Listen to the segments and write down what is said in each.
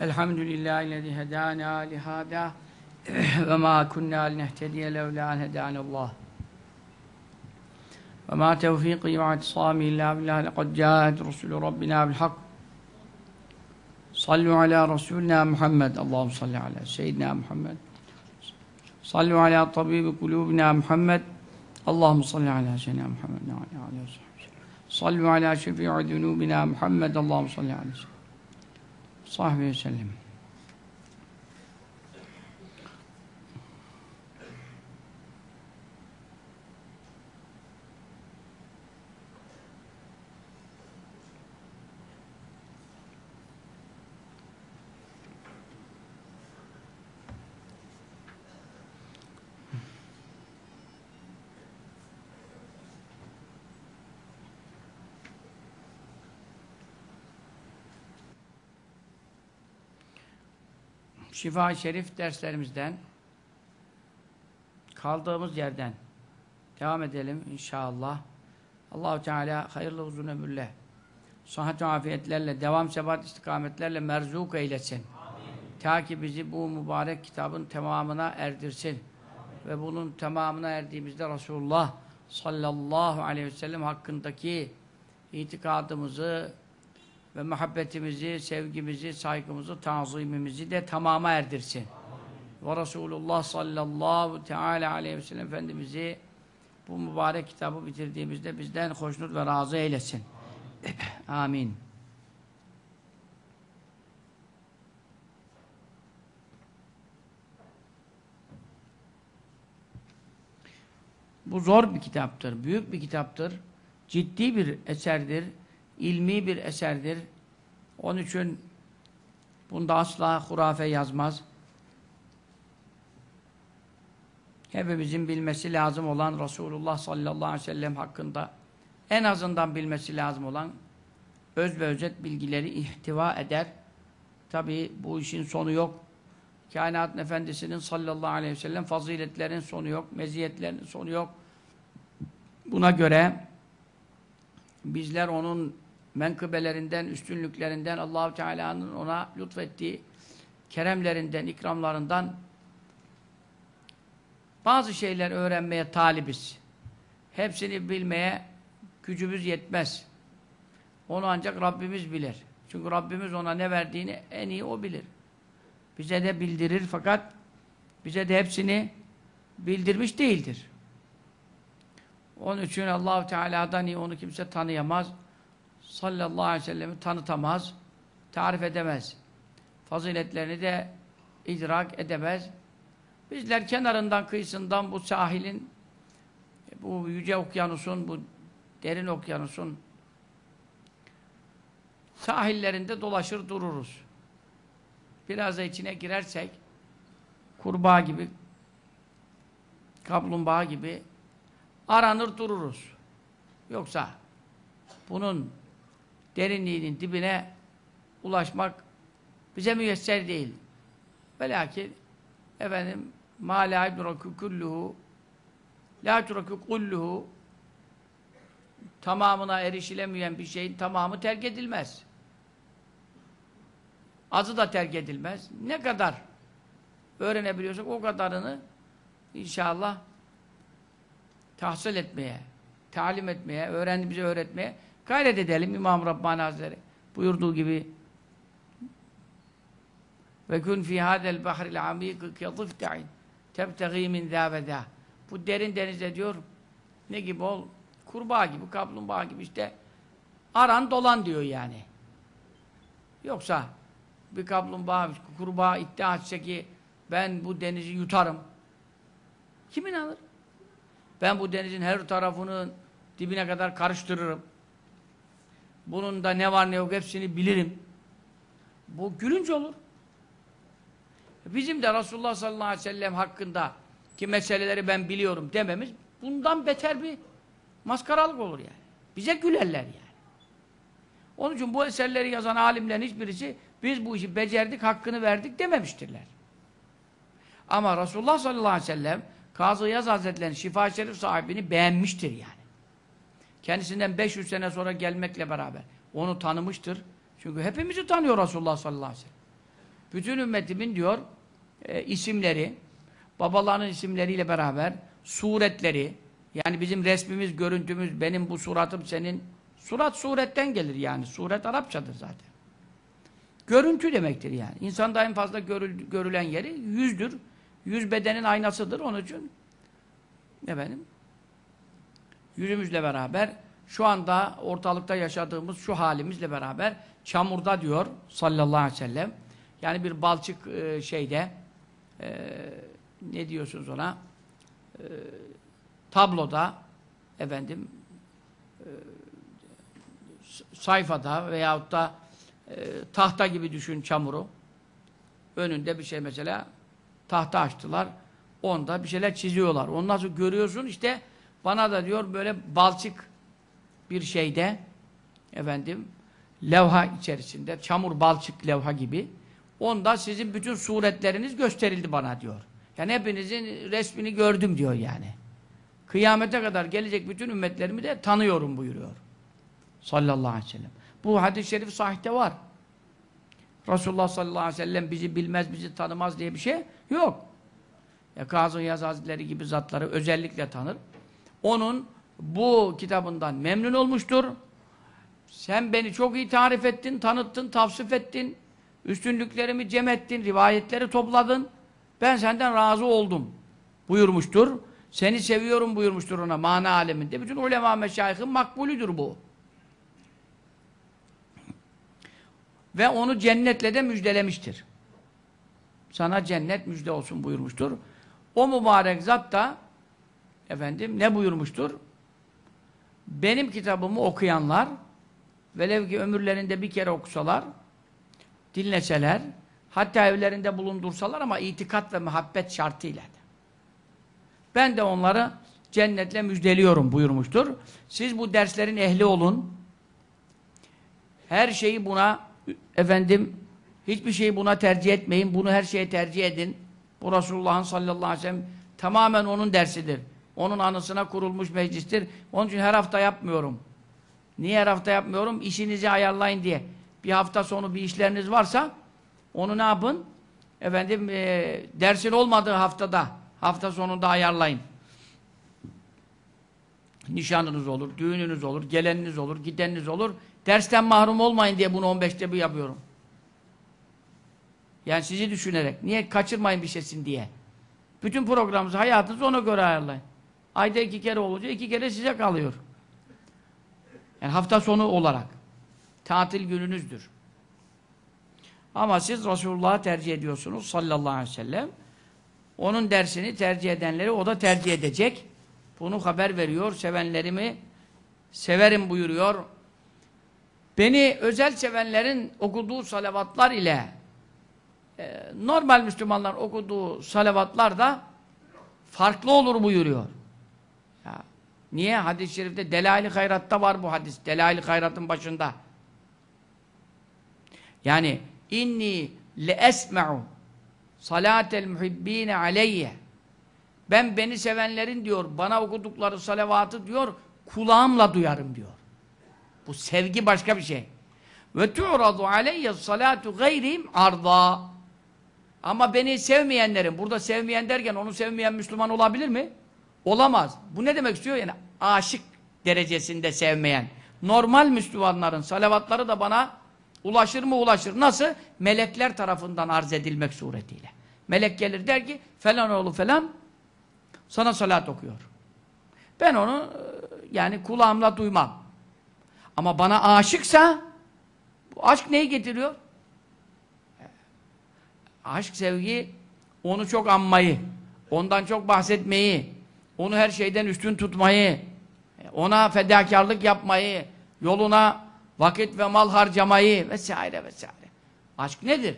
الحمد لله الذي هدانا لهذا وما كنا لنهتدي لولا أن هدانا الله وما توفيقي واعتصامي إلا بالله لقد جاءت رسل ربنا بالحق صلوا على رسولنا محمد اللهم صل على سيدنا محمد صلوا على طبيب قلوبنا محمد اللهم صل على سيدنا محمد وعلى آله وصحبه صلوا على شفيع ذنوبنا محمد اللهم صل على سيدنا sahbihi ve sellem. şifa Şerif derslerimizden kaldığımız yerden devam edelim inşallah. Allahu Teala hayırlı uzun ömürle, sıhhat afiyetlerle, devam sebat istikametlerle merzuk eylesin. Amin. Ta ki bizi bu mübarek kitabın tamamına erdirsin. Amin. Ve bunun tamamına erdiğimizde Resulullah sallallahu aleyhi ve sellem hakkındaki itikadımızı, ve muhabbetimizi, sevgimizi, saygımızı, tazimimizi de tamama erdirsin. Ve Resulullah sallallahu teala aleyhi ve sellem Efendimiz'i bu mübarek kitabı bitirdiğimizde bizden hoşnut ve razı eylesin. Amin. Bu zor bir kitaptır, büyük bir kitaptır, ciddi bir eserdir ilmi bir eserdir. Onun için bunda asla hurafe yazmaz. Hepimizin bilmesi lazım olan Resulullah sallallahu aleyhi ve sellem hakkında en azından bilmesi lazım olan öz ve özet bilgileri ihtiva eder. Tabi bu işin sonu yok. Kainatın Efendisi'nin sallallahu aleyhi ve sellem faziletlerin sonu yok, meziyetlerin sonu yok. Buna göre bizler onun menkıbelerinden, üstünlüklerinden, Allahu Teala'nın ona lütfettiği keremlerinden, ikramlarından bazı şeyler öğrenmeye talibiz. Hepsini bilmeye gücümüz yetmez. Onu ancak Rabbimiz bilir. Çünkü Rabbimiz ona ne verdiğini en iyi o bilir. Bize de bildirir fakat bize de hepsini bildirmiş değildir. Onun için Allahu Teala'dan iyi onu kimse tanıyamaz sallallahu aleyhi ve sellem'i tanıtamaz, tarif edemez. Faziletlerini de idrak edemez. Bizler kenarından, kıyısından bu sahilin, bu yüce okyanusun, bu derin okyanusun sahillerinde dolaşır dururuz. Biraz da içine girersek kurbağa gibi, kaplumbağa gibi aranır dururuz. Yoksa bunun derinliğinin dibine ulaşmak bize müyesser değil. Velakin efendim ma la idraku kulluhu la turaku kulluhu tamamına erişilemeyen bir şeyin tamamı terk edilmez. Azı da terk edilmez. Ne kadar öğrenebiliyorsak o kadarını inşallah tahsil etmeye, talim etmeye, öğrendiğimizi öğretmeye Gayret edelim İmam Rabbani Hazretleri buyurduğu gibi ve kun fi hadel bahril amik kediftain tebtegi min zâvedâ bu derin denize diyor ne gibi ol? Kurbağa gibi, kaplumbağa gibi işte aran dolan diyor yani. Yoksa bir kaplumbağa, bir kurbağa iddia etse ki ben bu denizi yutarım. kimin alır Ben bu denizin her tarafının dibine kadar karıştırırım. Bunun da ne var ne yok hepsini bilirim. Bu gülünç olur. Bizim de Resulullah sallallahu aleyhi ve sellem hakkında ki meseleleri ben biliyorum dememiz bundan beter bir maskaralık olur yani. Bize gülerler yani. Onun için bu eserleri yazan alimlerin hiçbirisi biz bu işi becerdik, hakkını verdik dememiştirler. Ama Resulullah sallallahu aleyhi ve sellem Kazı Yaz Hazretleri'nin şifa şerif sahibini beğenmiştir yani. Kendisinden 500 sene sonra gelmekle beraber onu tanımıştır. Çünkü hepimizi tanıyor Resulullah sallallahu aleyhi ve sellem. Bütün ümmetimin diyor e, isimleri, babalarının isimleriyle beraber suretleri, yani bizim resmimiz, görüntümüz, benim bu suratım senin, surat suretten gelir yani. Suret Arapçadır zaten. Görüntü demektir yani. İnsanda en fazla görül, görülen yeri yüzdür. Yüz bedenin aynasıdır onun için. Efendim, yüzümüzle beraber şu anda ortalıkta yaşadığımız şu halimizle beraber çamurda diyor sallallahu aleyhi ve sellem. Yani bir balçık e, şeyde e, ne diyorsunuz ona e, tabloda efendim e, sayfada veyahut da tahta gibi düşün çamuru. Önünde bir şey mesela tahta açtılar. Onda bir şeyler çiziyorlar. Ondan sonra görüyorsun işte bana da diyor böyle balçık bir şeyde efendim levha içerisinde çamur balçık levha gibi onda sizin bütün suretleriniz gösterildi bana diyor. Yani hepinizin resmini gördüm diyor yani. Kıyamete kadar gelecek bütün ümmetlerimi de tanıyorum buyuruyor. Sallallahu aleyhi ve sellem. Bu hadis-i şerif sahte var. Resulullah sallallahu aleyhi ve sellem bizi bilmez, bizi tanımaz diye bir şey yok. Ya Kazım Yaz Hazretleri gibi zatları özellikle tanır onun bu kitabından memnun olmuştur. Sen beni çok iyi tarif ettin, tanıttın, tavsif ettin. Üstünlüklerimi cem ettin, rivayetleri topladın. Ben senden razı oldum buyurmuştur. Seni seviyorum buyurmuştur ona mana aleminde. Bütün ulema meşayihin makbulüdür bu. Ve onu cennetle de müjdelemiştir. Sana cennet müjde olsun buyurmuştur. O mübarek zat da efendim ne buyurmuştur? Benim kitabımı okuyanlar velev ki ömürlerinde bir kere okusalar dinleseler hatta evlerinde bulundursalar ama itikat ve muhabbet şartıyla ben de onları cennetle müjdeliyorum buyurmuştur. Siz bu derslerin ehli olun. Her şeyi buna efendim hiçbir şeyi buna tercih etmeyin. Bunu her şeye tercih edin. Bu Resulullah'ın sallallahu aleyhi ve sellem tamamen onun dersidir. Onun anısına kurulmuş meclistir. Onun için her hafta yapmıyorum. Niye her hafta yapmıyorum? İşinizi ayarlayın diye. Bir hafta sonu bir işleriniz varsa onu ne yapın? Efendim e, dersin olmadığı haftada, hafta sonunda ayarlayın. Nişanınız olur, düğününüz olur, geleniniz olur, gideniniz olur. Dersten mahrum olmayın diye bunu 15'te bir yapıyorum. Yani sizi düşünerek. Niye kaçırmayın bir şeysin diye. Bütün programınızı, hayatınızı ona göre ayarlayın. Ayda iki kere olunca iki kere size kalıyor. Yani hafta sonu olarak. Tatil gününüzdür. Ama siz Resulullah'ı tercih ediyorsunuz sallallahu aleyhi ve sellem. Onun dersini tercih edenleri o da tercih edecek. Bunu haber veriyor. Sevenlerimi severim buyuruyor. Beni özel sevenlerin okuduğu salavatlar ile e, normal Müslümanlar okuduğu salavatlar da farklı olur buyuruyor. Niye? Hadis-i şerifte delail-i hayratta var bu hadis. Delail-i hayratın başında. Yani inni le esme'u salatel muhibbine aleyye ben beni sevenlerin diyor bana okudukları salavatı diyor kulağımla duyarım diyor. Bu sevgi başka bir şey. Ve tu'radu aleyye salatu gayrim arda. Ama beni sevmeyenlerin, burada sevmeyen derken onu sevmeyen Müslüman olabilir mi? Olamaz. Bu ne demek istiyor? Yani aşık derecesinde sevmeyen. Normal Müslümanların salavatları da bana ulaşır mı ulaşır. Nasıl? Melekler tarafından arz edilmek suretiyle. Melek gelir der ki falan oğlu falan sana salat okuyor. Ben onu e, yani kulağımla duymam. Ama bana aşıksa bu aşk neyi getiriyor? E, aşk sevgi onu çok anmayı, ondan çok bahsetmeyi, onu her şeyden üstün tutmayı, ona fedakarlık yapmayı, yoluna vakit ve mal harcamayı vesaire vesaire. Aşk nedir?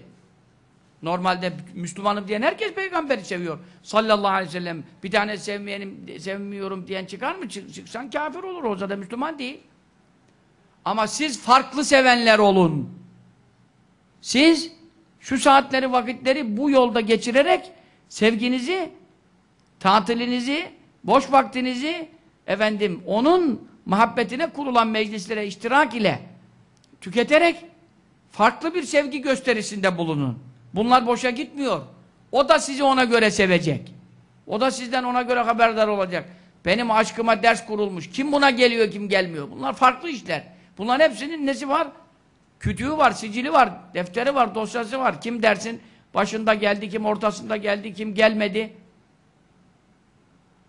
Normalde Müslümanım diyen herkes peygamberi seviyor. Sallallahu aleyhi ve sellem. Bir tane sevmeyenim, sevmiyorum diyen çıkar mı? Çık, çıksan kafir olur. O da Müslüman değil. Ama siz farklı sevenler olun. Siz şu saatleri, vakitleri bu yolda geçirerek sevginizi, tatilinizi Boş vaktinizi efendim onun muhabbetine kurulan meclislere iştirak ile tüketerek farklı bir sevgi gösterisinde bulunun. Bunlar boşa gitmiyor. O da sizi ona göre sevecek. O da sizden ona göre haberdar olacak. Benim aşkıma ders kurulmuş. Kim buna geliyor, kim gelmiyor. Bunlar farklı işler. Bunların hepsinin nesi var? Kütüğü var, sicili var, defteri var, dosyası var. Kim dersin başında geldi, kim ortasında geldi, kim gelmedi.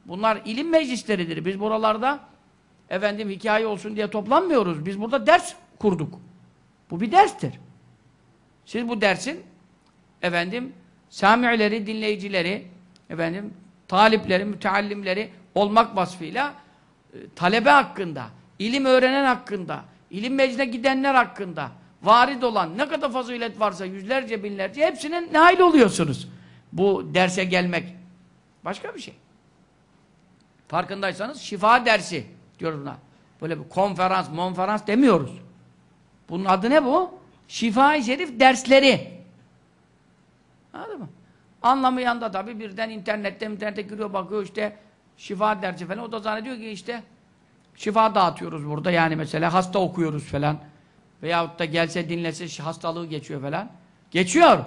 Bunlar ilim meclisleridir. Biz buralarda efendim hikaye olsun diye toplanmıyoruz. Biz burada ders kurduk. Bu bir derstir. Siz bu dersin efendim sami'leri, dinleyicileri, efendim talipleri, müteallimleri olmak vasfıyla e, talebe hakkında, ilim öğrenen hakkında, ilim meclisine gidenler hakkında varid olan ne kadar fazilet varsa yüzlerce binlerce hepsinin nail oluyorsunuz. Bu derse gelmek başka bir şey. Farkındaysanız şifa dersi diyoruz buna. Böyle bir konferans, monferans demiyoruz. Bunun adı ne bu? Şifa-i Şerif dersleri. Anladın mı? Anlamayan da tabi birden internette internette giriyor bakıyor işte şifa dersi falan. O da zannediyor ki işte şifa dağıtıyoruz burada yani mesela hasta okuyoruz falan. Veyahut da gelse dinlese hastalığı geçiyor falan. Geçiyor.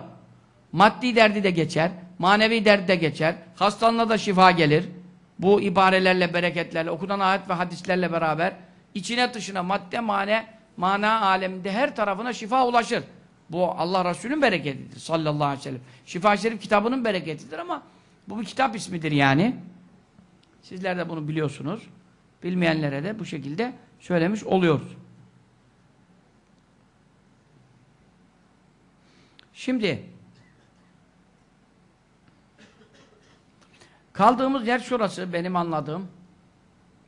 Maddi derdi de geçer. Manevi derdi de geçer. Hastanına da şifa gelir bu ibarelerle, bereketlerle, okunan ayet ve hadislerle beraber içine dışına madde mane, mana aleminde her tarafına şifa ulaşır. Bu Allah Resulü'nün bereketidir sallallahu aleyhi ve sellem. Şifa-i Şerif kitabının bereketidir ama bu bir kitap ismidir yani. Sizler de bunu biliyorsunuz. Bilmeyenlere de bu şekilde söylemiş oluyoruz. Şimdi Kaldığımız yer şurası benim anladığım.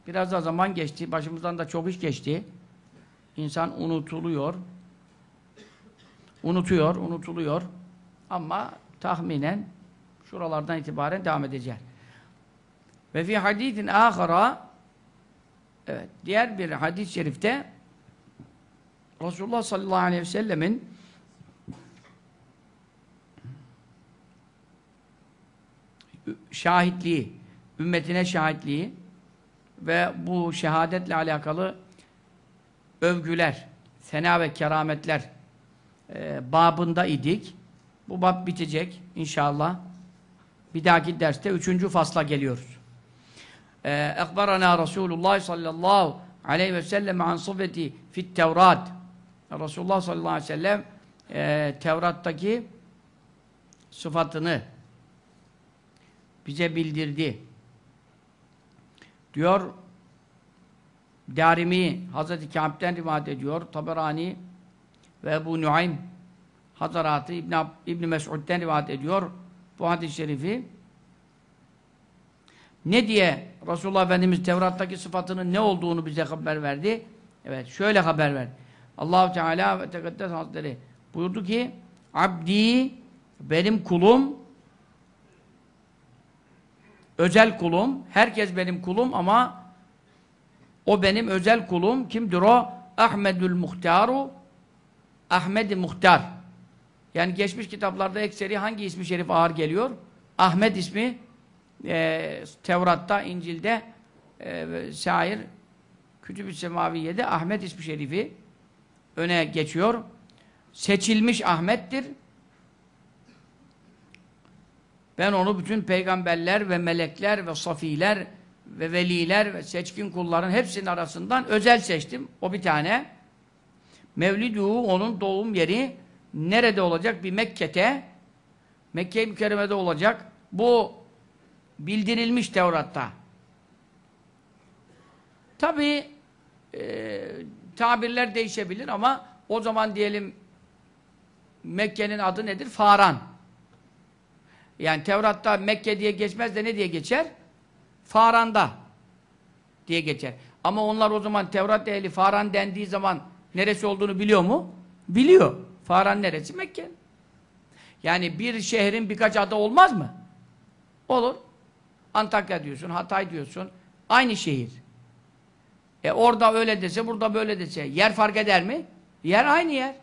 Biraz da zaman geçti. Başımızdan da çok iş geçti. İnsan unutuluyor. Unutuyor, unutuluyor. Ama tahminen şuralardan itibaren devam edeceğiz. Ve fi hadisin ahara Evet, diğer bir hadis-i şerifte Resulullah sallallahu aleyhi ve sellemin şahitliği, ümmetine şahitliği ve bu şehadetle alakalı övgüler, sena ve kerametler e, babında idik. Bu bab bitecek inşallah. Bir dahaki derste üçüncü fasla geliyoruz. E, Ekberana Resulullah sallallahu aleyhi ve sellem an sıfeti fit Tevrat. Resulullah sallallahu aleyhi ve sellem e, Tevrat'taki sıfatını bize bildirdi. Diyor Darimi Hazreti Kâb'den rivayet ediyor. Taberani ve Ebu Nuaym Hazaratı İbn, İbn Mes'ud'den rivayet ediyor bu hadis-i şerifi. Ne diye Resulullah Efendimiz Tevrat'taki sıfatının ne olduğunu bize haber verdi? Evet, şöyle haber verdi. Allahu Teala ve Tekaddes Hazretleri buyurdu ki: "Abdi benim kulum özel kulum, herkes benim kulum ama o benim özel kulum. Kimdir o? Ahmedül Muhtaru Ahmed-i Muhtar. Yani geçmiş kitaplarda ekseri hangi ismi şerif ağır geliyor? Ahmet ismi e, Tevrat'ta, İncil'de e, şair Kütüb-i Semaviye'de Ahmet ismi şerifi öne geçiyor. Seçilmiş Ahmet'tir. Ben onu bütün peygamberler ve melekler ve safiler ve veliler ve seçkin kulların hepsinin arasından özel seçtim. O bir tane. Mevlidu onun doğum yeri nerede olacak? Bir Mekke'te. Mekke-i Mükerreme'de olacak. Bu bildirilmiş Tevrat'ta. Tabi e, tabirler değişebilir ama o zaman diyelim Mekke'nin adı nedir? Faran. Yani Tevrat'ta Mekke diye geçmez de ne diye geçer? Faran'da diye geçer. Ama onlar o zaman Tevrat ehli Faran dendiği zaman neresi olduğunu biliyor mu? Biliyor. Faran neresi? Mekke. Yani bir şehrin birkaç adı olmaz mı? Olur. Antakya diyorsun, Hatay diyorsun. Aynı şehir. E orada öyle dese, burada böyle dese. Yer fark eder mi? Yer aynı yer.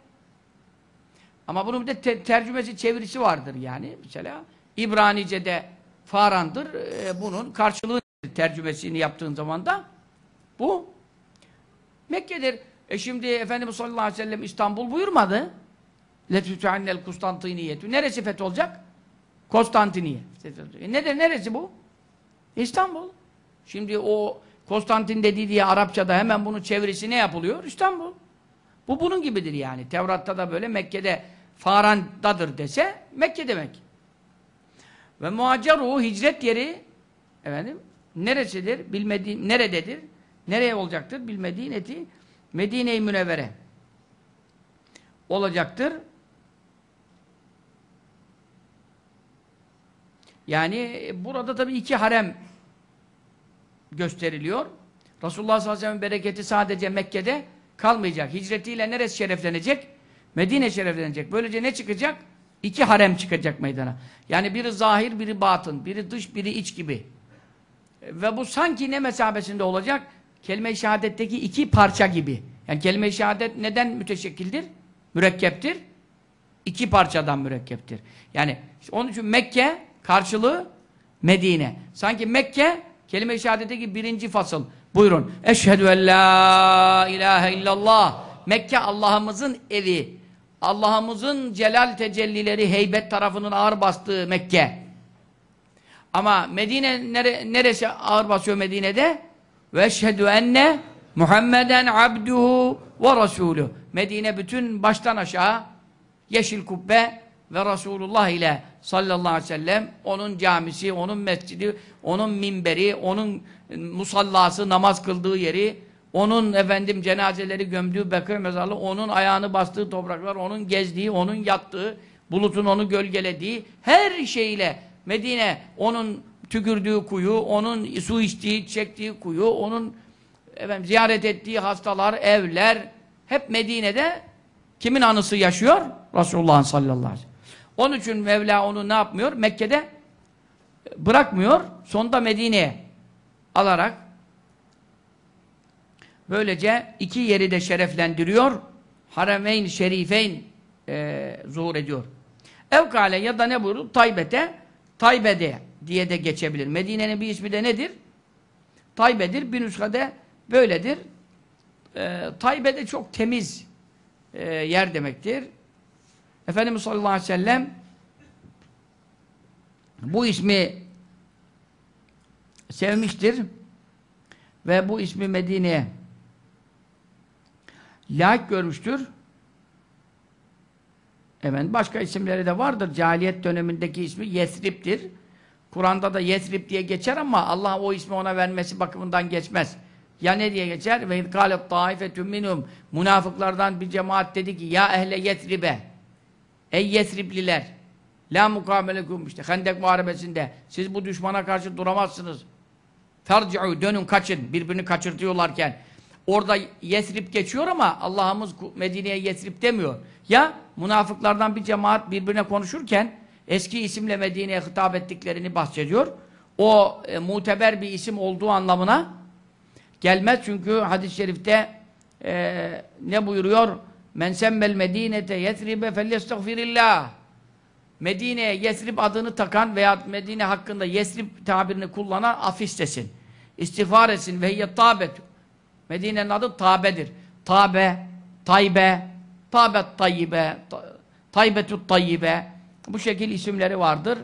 Ama bunun bir de te tercümesi, çevirisi vardır yani. Mesela İbranice'de farandır. E, bunun karşılığı tercümesini yaptığın zaman da bu Mekke'dir. E şimdi Efendimiz sallallahu aleyhi ve sellem İstanbul buyurmadı. Letütühennel Kustantiniyetü. Neresi feth olacak? Konstantiniye. E, nedir neresi bu? İstanbul. Şimdi o Konstantin dediği diye Arapçada hemen bunun çevirisi ne yapılıyor? İstanbul. Bu bunun gibidir yani. Tevrat'ta da böyle Mekke'de Faran'dadır dese Mekke demek. Ve muhaceru hicret yeri efendim neresidir? Bilmediğim nerededir? Nereye olacaktır? Bilmediğin eti Medine-i Münevvere olacaktır. Yani e, burada tabii iki harem gösteriliyor. Resulullah sallallahu aleyhi ve sellem'in bereketi sadece Mekke'de kalmayacak. Hicretiyle neresi şereflenecek? Medine şereflenecek. Böylece ne çıkacak? İki harem çıkacak meydana. Yani biri zahir, biri batın, biri dış, biri iç gibi. Ve bu sanki ne mesabesinde olacak? Kelime-i şehadetteki iki parça gibi. Yani kelime-i şehadet neden müteşekkildir? Mürekkeptir. İki parçadan mürekkeptir. Yani işte onun için Mekke karşılığı Medine. Sanki Mekke kelime-i şehadetteki birinci fasıl. Buyurun. Eşhedü en la ilahe illallah. Mekke Allah'ımızın evi. Allah'ımızın celal tecellileri, heybet tarafının ağır bastığı Mekke. Ama Medine nere, neresi ağır basıyor Medine'de? Ve şhedü enne Muhammeden abduhu ve rasulü. Medine bütün baştan aşağı yeşil kubbe ve Resulullah ile sallallahu aleyhi ve sellem onun camisi, onun mescidi, onun minberi, onun musallası, namaz kıldığı yeri onun efendim cenazeleri gömdüğü Bekir mezarlığı, onun ayağını bastığı topraklar, onun gezdiği, onun yattığı, bulutun onu gölgelediği her şeyle Medine onun tükürdüğü kuyu, onun su içtiği, çektiği kuyu, onun efendim, ziyaret ettiği hastalar, evler hep Medine'de kimin anısı yaşıyor? Resulullah'ın sallallahu aleyhi ve sellem. Onun için Mevla onu ne yapmıyor? Mekke'de bırakmıyor. Sonunda Medine'ye alarak Böylece iki yeri de şereflendiriyor. Harameyn, şerifeyn e, zuhur ediyor. Evkale ya da ne buyurdu? Taybete, Taybe'de diye de geçebilir. Medine'nin bir ismi de nedir? Taybe'dir. Bir nüskade böyledir. E, Taybe'de çok temiz e, yer demektir. Efendimiz sallallahu aleyhi ve sellem bu ismi sevmiştir ve bu ismi Medine'ye layık görmüştür. Evet, başka isimleri de vardır. Cahiliyet dönemindeki ismi Yesrib'dir. Kur'an'da da Yesrib diye geçer ama Allah o ismi ona vermesi bakımından geçmez. Ya ne diye geçer? Ve idkâlet taifetun minhum. Münafıklardan bir cemaat dedi ki ya ehle Yesrib'e. Ey Yesribliler. La mukâmelekum işte Hendek Muharebesi'nde. Siz bu düşmana karşı duramazsınız. Ferci'u dönün kaçın. Birbirini kaçırtıyorlarken. Orada Yesrib geçiyor ama Allah'ımız Medine'ye Yesrib demiyor. Ya münafıklardan bir cemaat birbirine konuşurken eski isimle Medine'ye hitap ettiklerini bahsediyor. O e, muteber bir isim olduğu anlamına gelmez. Çünkü hadis-i şerifte e, ne buyuruyor? Men semmel medinete yesribe fellestagfirillah. Medine'ye Yesrib adını takan veya Medine hakkında Yesrib tabirini kullanan afiştesin. İstiğfar etsin. Ve hiyyet tabet. Medine'nin adı Tabe'dir. Tabe, Taybe, Tabet Tayyibe, Taybetut Tayyibe. Bu şekil isimleri vardır.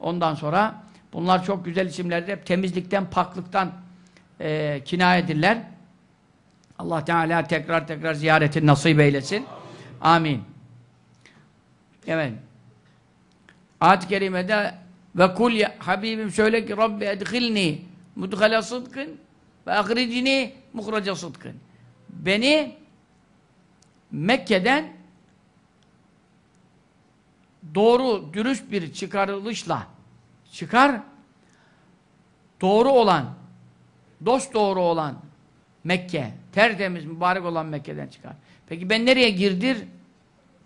Ondan sonra bunlar çok güzel isimlerdir. Hep temizlikten, paklıktan e, kinayedirler. Allah Teala tekrar tekrar ziyaretin nasip eylesin. Amin. Evet. Ayet-i Kerime'de ve kul ya, Habibim söyle ki Rabbi edhilni mudgale sıdkın ve ahricini muhraca sıdkın. Beni Mekke'den doğru, dürüst bir çıkarılışla çıkar, doğru olan, dost doğru olan Mekke, tertemiz, mübarek olan Mekke'den çıkar. Peki ben nereye girdir?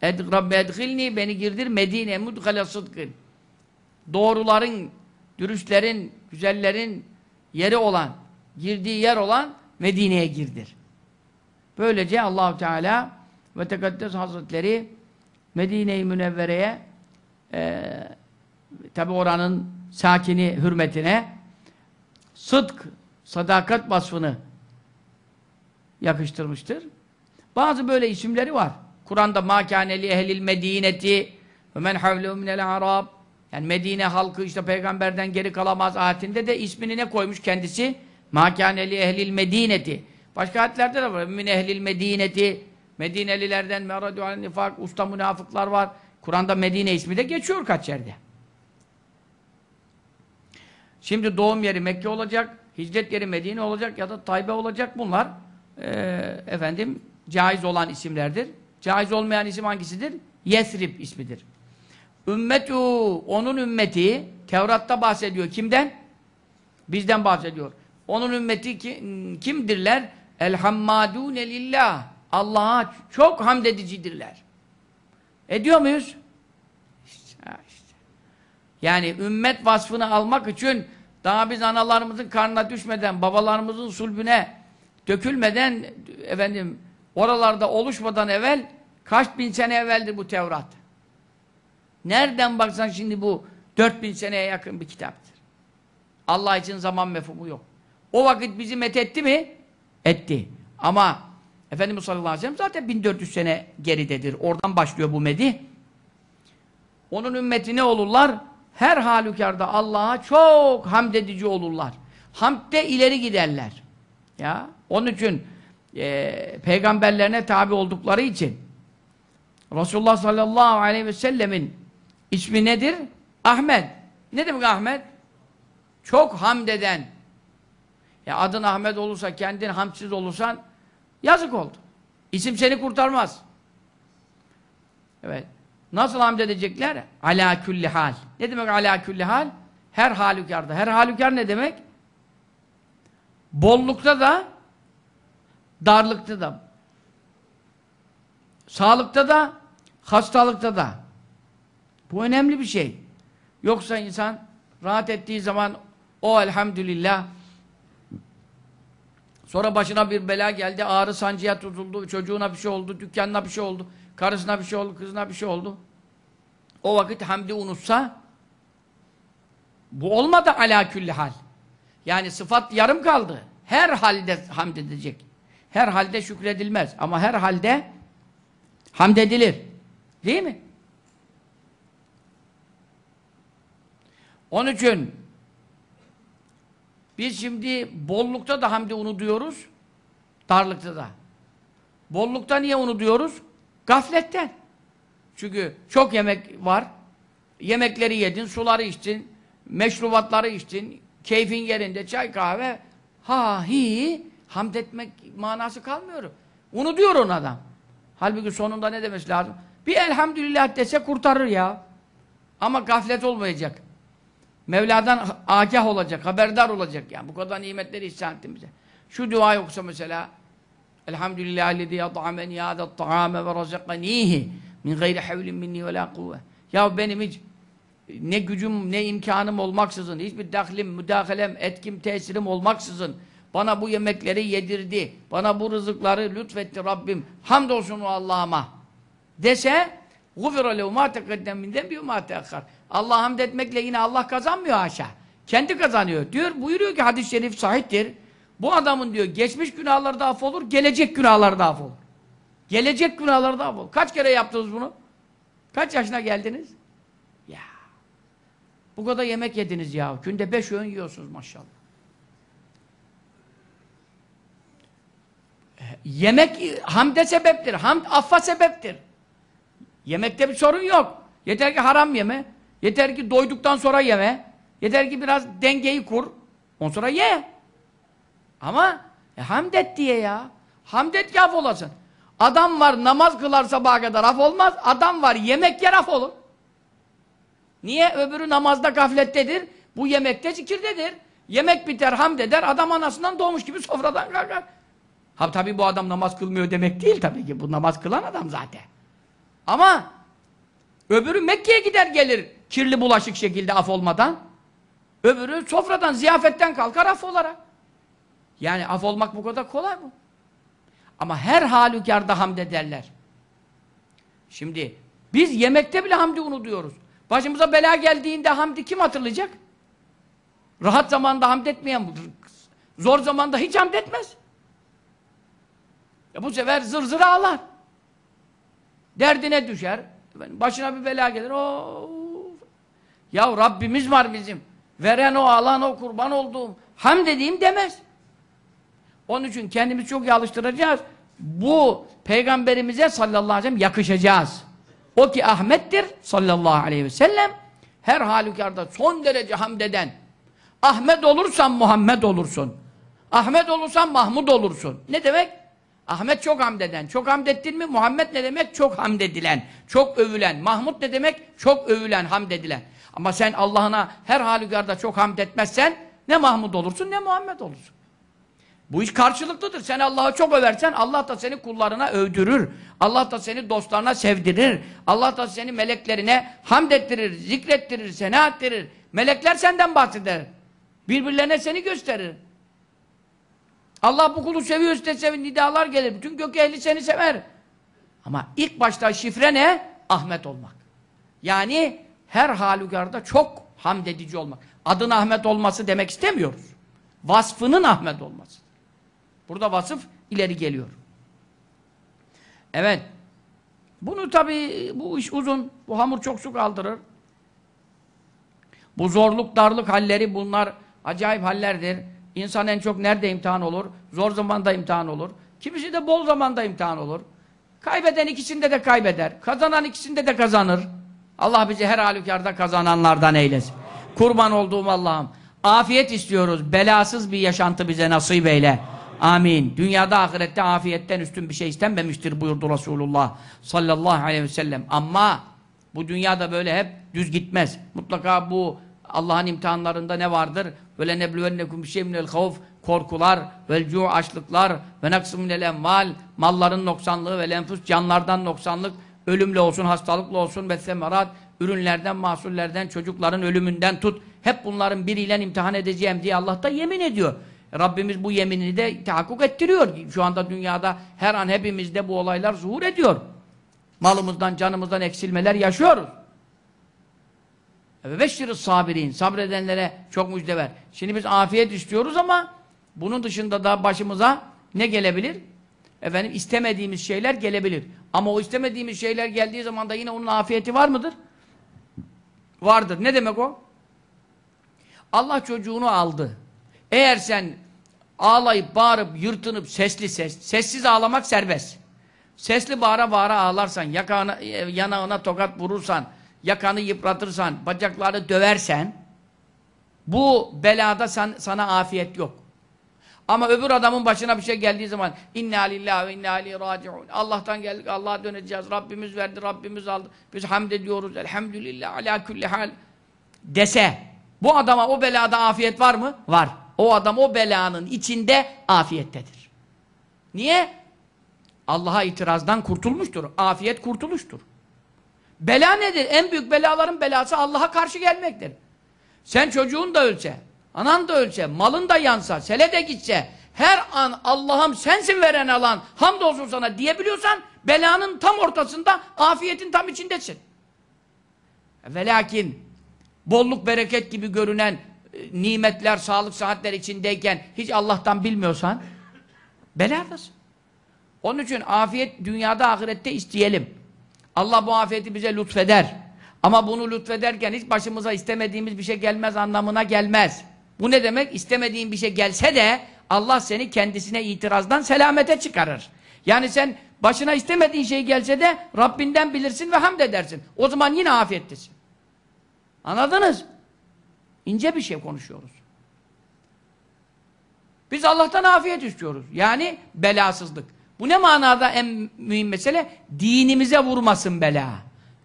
Ed, Rabbi edhilni, beni girdir Medine, mudgale sıdkın. Doğruların, dürüstlerin, güzellerin yeri olan girdiği yer olan Medine'ye girdir. Böylece Allahu Teala ve Tekaddes Hazretleri Medine-i Münevvere'ye e, tabi oranın sakini hürmetine sıdk, sadakat vasfını yakıştırmıştır. Bazı böyle isimleri var. Kur'an'da makaneli ehlil medineti ve men havlehu minel arab yani Medine halkı işte peygamberden geri kalamaz ayetinde de ismini ne koymuş kendisi? Mâkâneli ehlil medineti. Başka ayetlerde de var. Min ehlil medineti. Medinelilerden meradü alel nifak. Usta münafıklar var. Kur'an'da Medine ismi de geçiyor kaç yerde. Şimdi doğum yeri Mekke olacak. Hicret yeri Medine olacak ya da Taybe olacak. Bunlar e, efendim caiz olan isimlerdir. Caiz olmayan isim hangisidir? Yesrib ismidir. Ümmetu, onun ümmeti Tevrat'ta bahsediyor. Kimden? Bizden bahsediyor. Onun ümmeti ki, kimdirler? Elhammadûne lillah. Allah'a çok hamd edicidirler. Ediyor muyuz? İşte, işte. Yani ümmet vasfını almak için daha biz analarımızın karnına düşmeden, babalarımızın sulbüne dökülmeden, efendim, oralarda oluşmadan evvel, kaç bin sene evveldir bu Tevrat. Nereden baksan şimdi bu 4000 seneye yakın bir kitaptır. Allah için zaman mefhumu yok. O vakit bizi methetti mi? Etti. Ama Efendimiz sallallahu aleyhi ve sellem zaten 1400 sene geridedir. Oradan başlıyor bu medih. Onun ümmeti ne olurlar? Her halükarda Allah'a çok hamd edici olurlar. Hamdde ileri giderler. Ya Onun için e, peygamberlerine tabi oldukları için Resulullah sallallahu aleyhi ve sellemin ismi nedir? Ahmet. Ne demek Ahmet? Çok hamd eden, e adın Ahmet olursa, kendin hamsiz olursan yazık oldu. İsim seni kurtarmaz. Evet. Nasıl hamd edecekler? Ala külli hal. Ne demek ala külli hal? Her halükarda. Her halükar ne demek? Bollukta da darlıkta da sağlıkta da hastalıkta da. Bu önemli bir şey. Yoksa insan rahat ettiği zaman o elhamdülillah Sonra başına bir bela geldi, ağrı sancıya tutuldu, çocuğuna bir şey oldu, dükkanına bir şey oldu, karısına bir şey oldu, kızına bir şey oldu. O vakit hamdi unutsa, bu olmadı ala külli hal. Yani sıfat yarım kaldı. Her halde hamd edecek. Her halde şükredilmez. Ama her halde hamd edilir. Değil mi? Onun için biz şimdi bollukta da hamdi unu diyoruz, darlıkta da. Bollukta niye unu diyoruz? Gafletten. Çünkü çok yemek var. Yemekleri yedin, suları içtin, meşrubatları içtin, keyfin yerinde çay kahve, ha hi, hamd etmek manası kalmıyor. Unu diyor on adam. Halbuki sonunda ne demesi lazım? Bir elhamdülillah dese kurtarır ya. Ama gaflet olmayacak. Mevla'dan agah olacak, haberdar olacak yani. Bu kadar nimetleri ihsan ettin bize. Şu dua yoksa mesela Elhamdülillahillezî at'ameni hâzat ta'ame ve razıqanihi min gayri havlin minni ve la kuvve. Ya benim hiç ne gücüm ne imkanım olmaksızın, hiçbir dahlim, müdahalem, etkim, tesirim olmaksızın bana bu yemekleri yedirdi, bana bu rızıkları lütfetti Rabbim, hamdolsun o Allah'ıma dese غُفِرَ لَهُ مَا تَقَدَّمْ مِنْ دَنْبِهُ مَا Allah hamd etmekle yine Allah kazanmıyor haşa. Kendi kazanıyor. Diyor, buyuruyor ki hadis-i şerif sahiptir. Bu adamın diyor geçmiş günahları da affolur, gelecek günahları da affolur. Gelecek günahları da affolur. Kaç kere yaptınız bunu? Kaç yaşına geldiniz? Ya. Bu kadar yemek yediniz ya. Günde beş öğün yiyorsunuz maşallah. Yemek hamde sebeptir. Hamd affa sebeptir. Yemekte bir sorun yok. Yeter ki haram yeme. Yeter ki doyduktan sonra yeme. Yeter ki biraz dengeyi kur. Ondan sonra ye. Ama e, hamd et diye ya. Hamd et ki af olasın. Adam var namaz kılar sabaha kadar af olmaz. Adam var yemek yer af olur. Niye? Öbürü namazda gaflettedir. Bu yemekte zikirdedir. Yemek biter hamd eder. Adam anasından doğmuş gibi sofradan kalkar. Ha tabi bu adam namaz kılmıyor demek değil tabii ki. Bu namaz kılan adam zaten. Ama öbürü Mekke'ye gider gelir kirli bulaşık şekilde af olmadan. Öbürü sofradan, ziyafetten kalkar af olarak. Yani af olmak bu kadar kolay mı? Ama her halükarda hamd ederler. Şimdi biz yemekte bile hamdi unutuyoruz. Başımıza bela geldiğinde hamdi kim hatırlayacak? Rahat zamanda hamd etmeyen budur. Zor zamanda hiç hamd etmez. E bu sefer zır zır ağlar. Derdine düşer. Başına bir bela gelir. Oo. Ya Rabbimiz var bizim. Veren o, alan o, kurban olduğum. Ham dediğim demez. Onun için kendimizi çok iyi alıştıracağız. Bu peygamberimize sallallahu aleyhi ve sellem yakışacağız. O ki Ahmet'tir sallallahu aleyhi ve sellem. Her halükarda son derece hamd eden. Ahmet olursan Muhammed olursun. Ahmet olursan Mahmud olursun. Ne demek? Ahmet çok hamd eden. Çok hamd ettin mi? Muhammed ne demek? Çok hamd edilen. Çok övülen. Mahmud ne demek? Çok övülen, hamd edilen. Ama sen Allah'ına her halükarda çok hamd etmezsen ne Mahmud olursun ne Muhammed olursun. Bu iş karşılıklıdır. Sen Allah'ı çok översen Allah da seni kullarına övdürür. Allah da seni dostlarına sevdirir. Allah da seni meleklerine hamd ettirir, zikrettirir, sena ettirir. Melekler senden bahseder. Birbirlerine seni gösterir. Allah bu kulu seviyor işte sevin nidalar gelir. Bütün gök ehli seni sever. Ama ilk başta şifre ne? Ahmet olmak. Yani her halükarda çok hamd edici olmak. Adın Ahmet olması demek istemiyoruz. Vasfının Ahmet olması. Burada vasıf ileri geliyor. Evet. Bunu tabi bu iş uzun. Bu hamur çok su kaldırır. Bu zorluk, darlık halleri bunlar acayip hallerdir. İnsan en çok nerede imtihan olur? Zor zamanda imtihan olur. Kimisi de bol zamanda imtihan olur. Kaybeden ikisinde de kaybeder. Kazanan ikisinde de kazanır. Allah bizi her halükarda kazananlardan eylesin. Kurban olduğum Allah'ım. Afiyet istiyoruz. Belasız bir yaşantı bize nasip eyle. Amin. Dünyada ahirette afiyetten üstün bir şey istenmemiştir buyurdu Resulullah sallallahu aleyhi ve sellem. Ama bu dünyada böyle hep düz gitmez. Mutlaka bu Allah'ın imtihanlarında ne vardır? Böyle neblüvennekum şeyminel havf korkular ve açlıklar ve naksı minel enval malların noksanlığı ve lenfus canlardan noksanlık ölümle olsun hastalıkla olsun ve semerat ürünlerden mahsullerden çocukların ölümünden tut hep bunların biriyle imtihan edeceğim diye Allah da yemin ediyor. Rabbimiz bu yeminini de tahakkuk ettiriyor. Şu anda dünyada her an hepimizde bu olaylar zuhur ediyor. Malımızdan, canımızdan eksilmeler yaşıyoruz. Ve beşşiriz sabirin. Sabredenlere çok müjde ver. Şimdi biz afiyet istiyoruz ama bunun dışında da başımıza ne gelebilir? Efendim istemediğimiz şeyler gelebilir. Ama o istemediğimiz şeyler geldiği zaman da yine onun afiyeti var mıdır? Vardır. Ne demek o? Allah çocuğunu aldı. Eğer sen ağlayıp, bağırıp, yırtınıp, sesli ses, sessiz ağlamak serbest. Sesli bağıra bağıra ağlarsan, yakağına, e, yanağına tokat vurursan, yakanı yıpratırsan, bacaklarını döversen bu belada sen, sana afiyet yok. Ama öbür adamın başına bir şey geldiği zaman inna lillahi ve inna ileyhi raciun. Allah'tan geldik, Allah'a döneceğiz. Rabbimiz verdi, Rabbimiz aldı. Biz hamd ediyoruz. Elhamdülillah ala kulli hal dese bu adama o belada afiyet var mı? Var. O adam o belanın içinde afiyettedir. Niye? Allah'a itirazdan kurtulmuştur. Afiyet kurtuluştur. Bela nedir? En büyük belaların belası Allah'a karşı gelmektir. Sen çocuğun da ölse, anan da ölse, malın da yansa, sele de gitse, her an Allah'ım sensin veren alan, hamdolsun sana diyebiliyorsan, belanın tam ortasında, afiyetin tam içindesin. E, Ve bolluk bereket gibi görünen e, nimetler, sağlık, saatler içindeyken hiç Allah'tan bilmiyorsan, beladasın. Onun için afiyet dünyada, ahirette isteyelim. Allah bu afeti bize lütfeder. Ama bunu lütfederken hiç başımıza istemediğimiz bir şey gelmez anlamına gelmez. Bu ne demek? İstemediğin bir şey gelse de Allah seni kendisine itirazdan selamete çıkarır. Yani sen başına istemediğin şey gelse de Rabbinden bilirsin ve hamd edersin. O zaman yine afiyettesin. Anladınız? İnce bir şey konuşuyoruz. Biz Allah'tan afiyet istiyoruz. Yani belasızlık. Bu ne manada en mühim mesele? Dinimize vurmasın bela.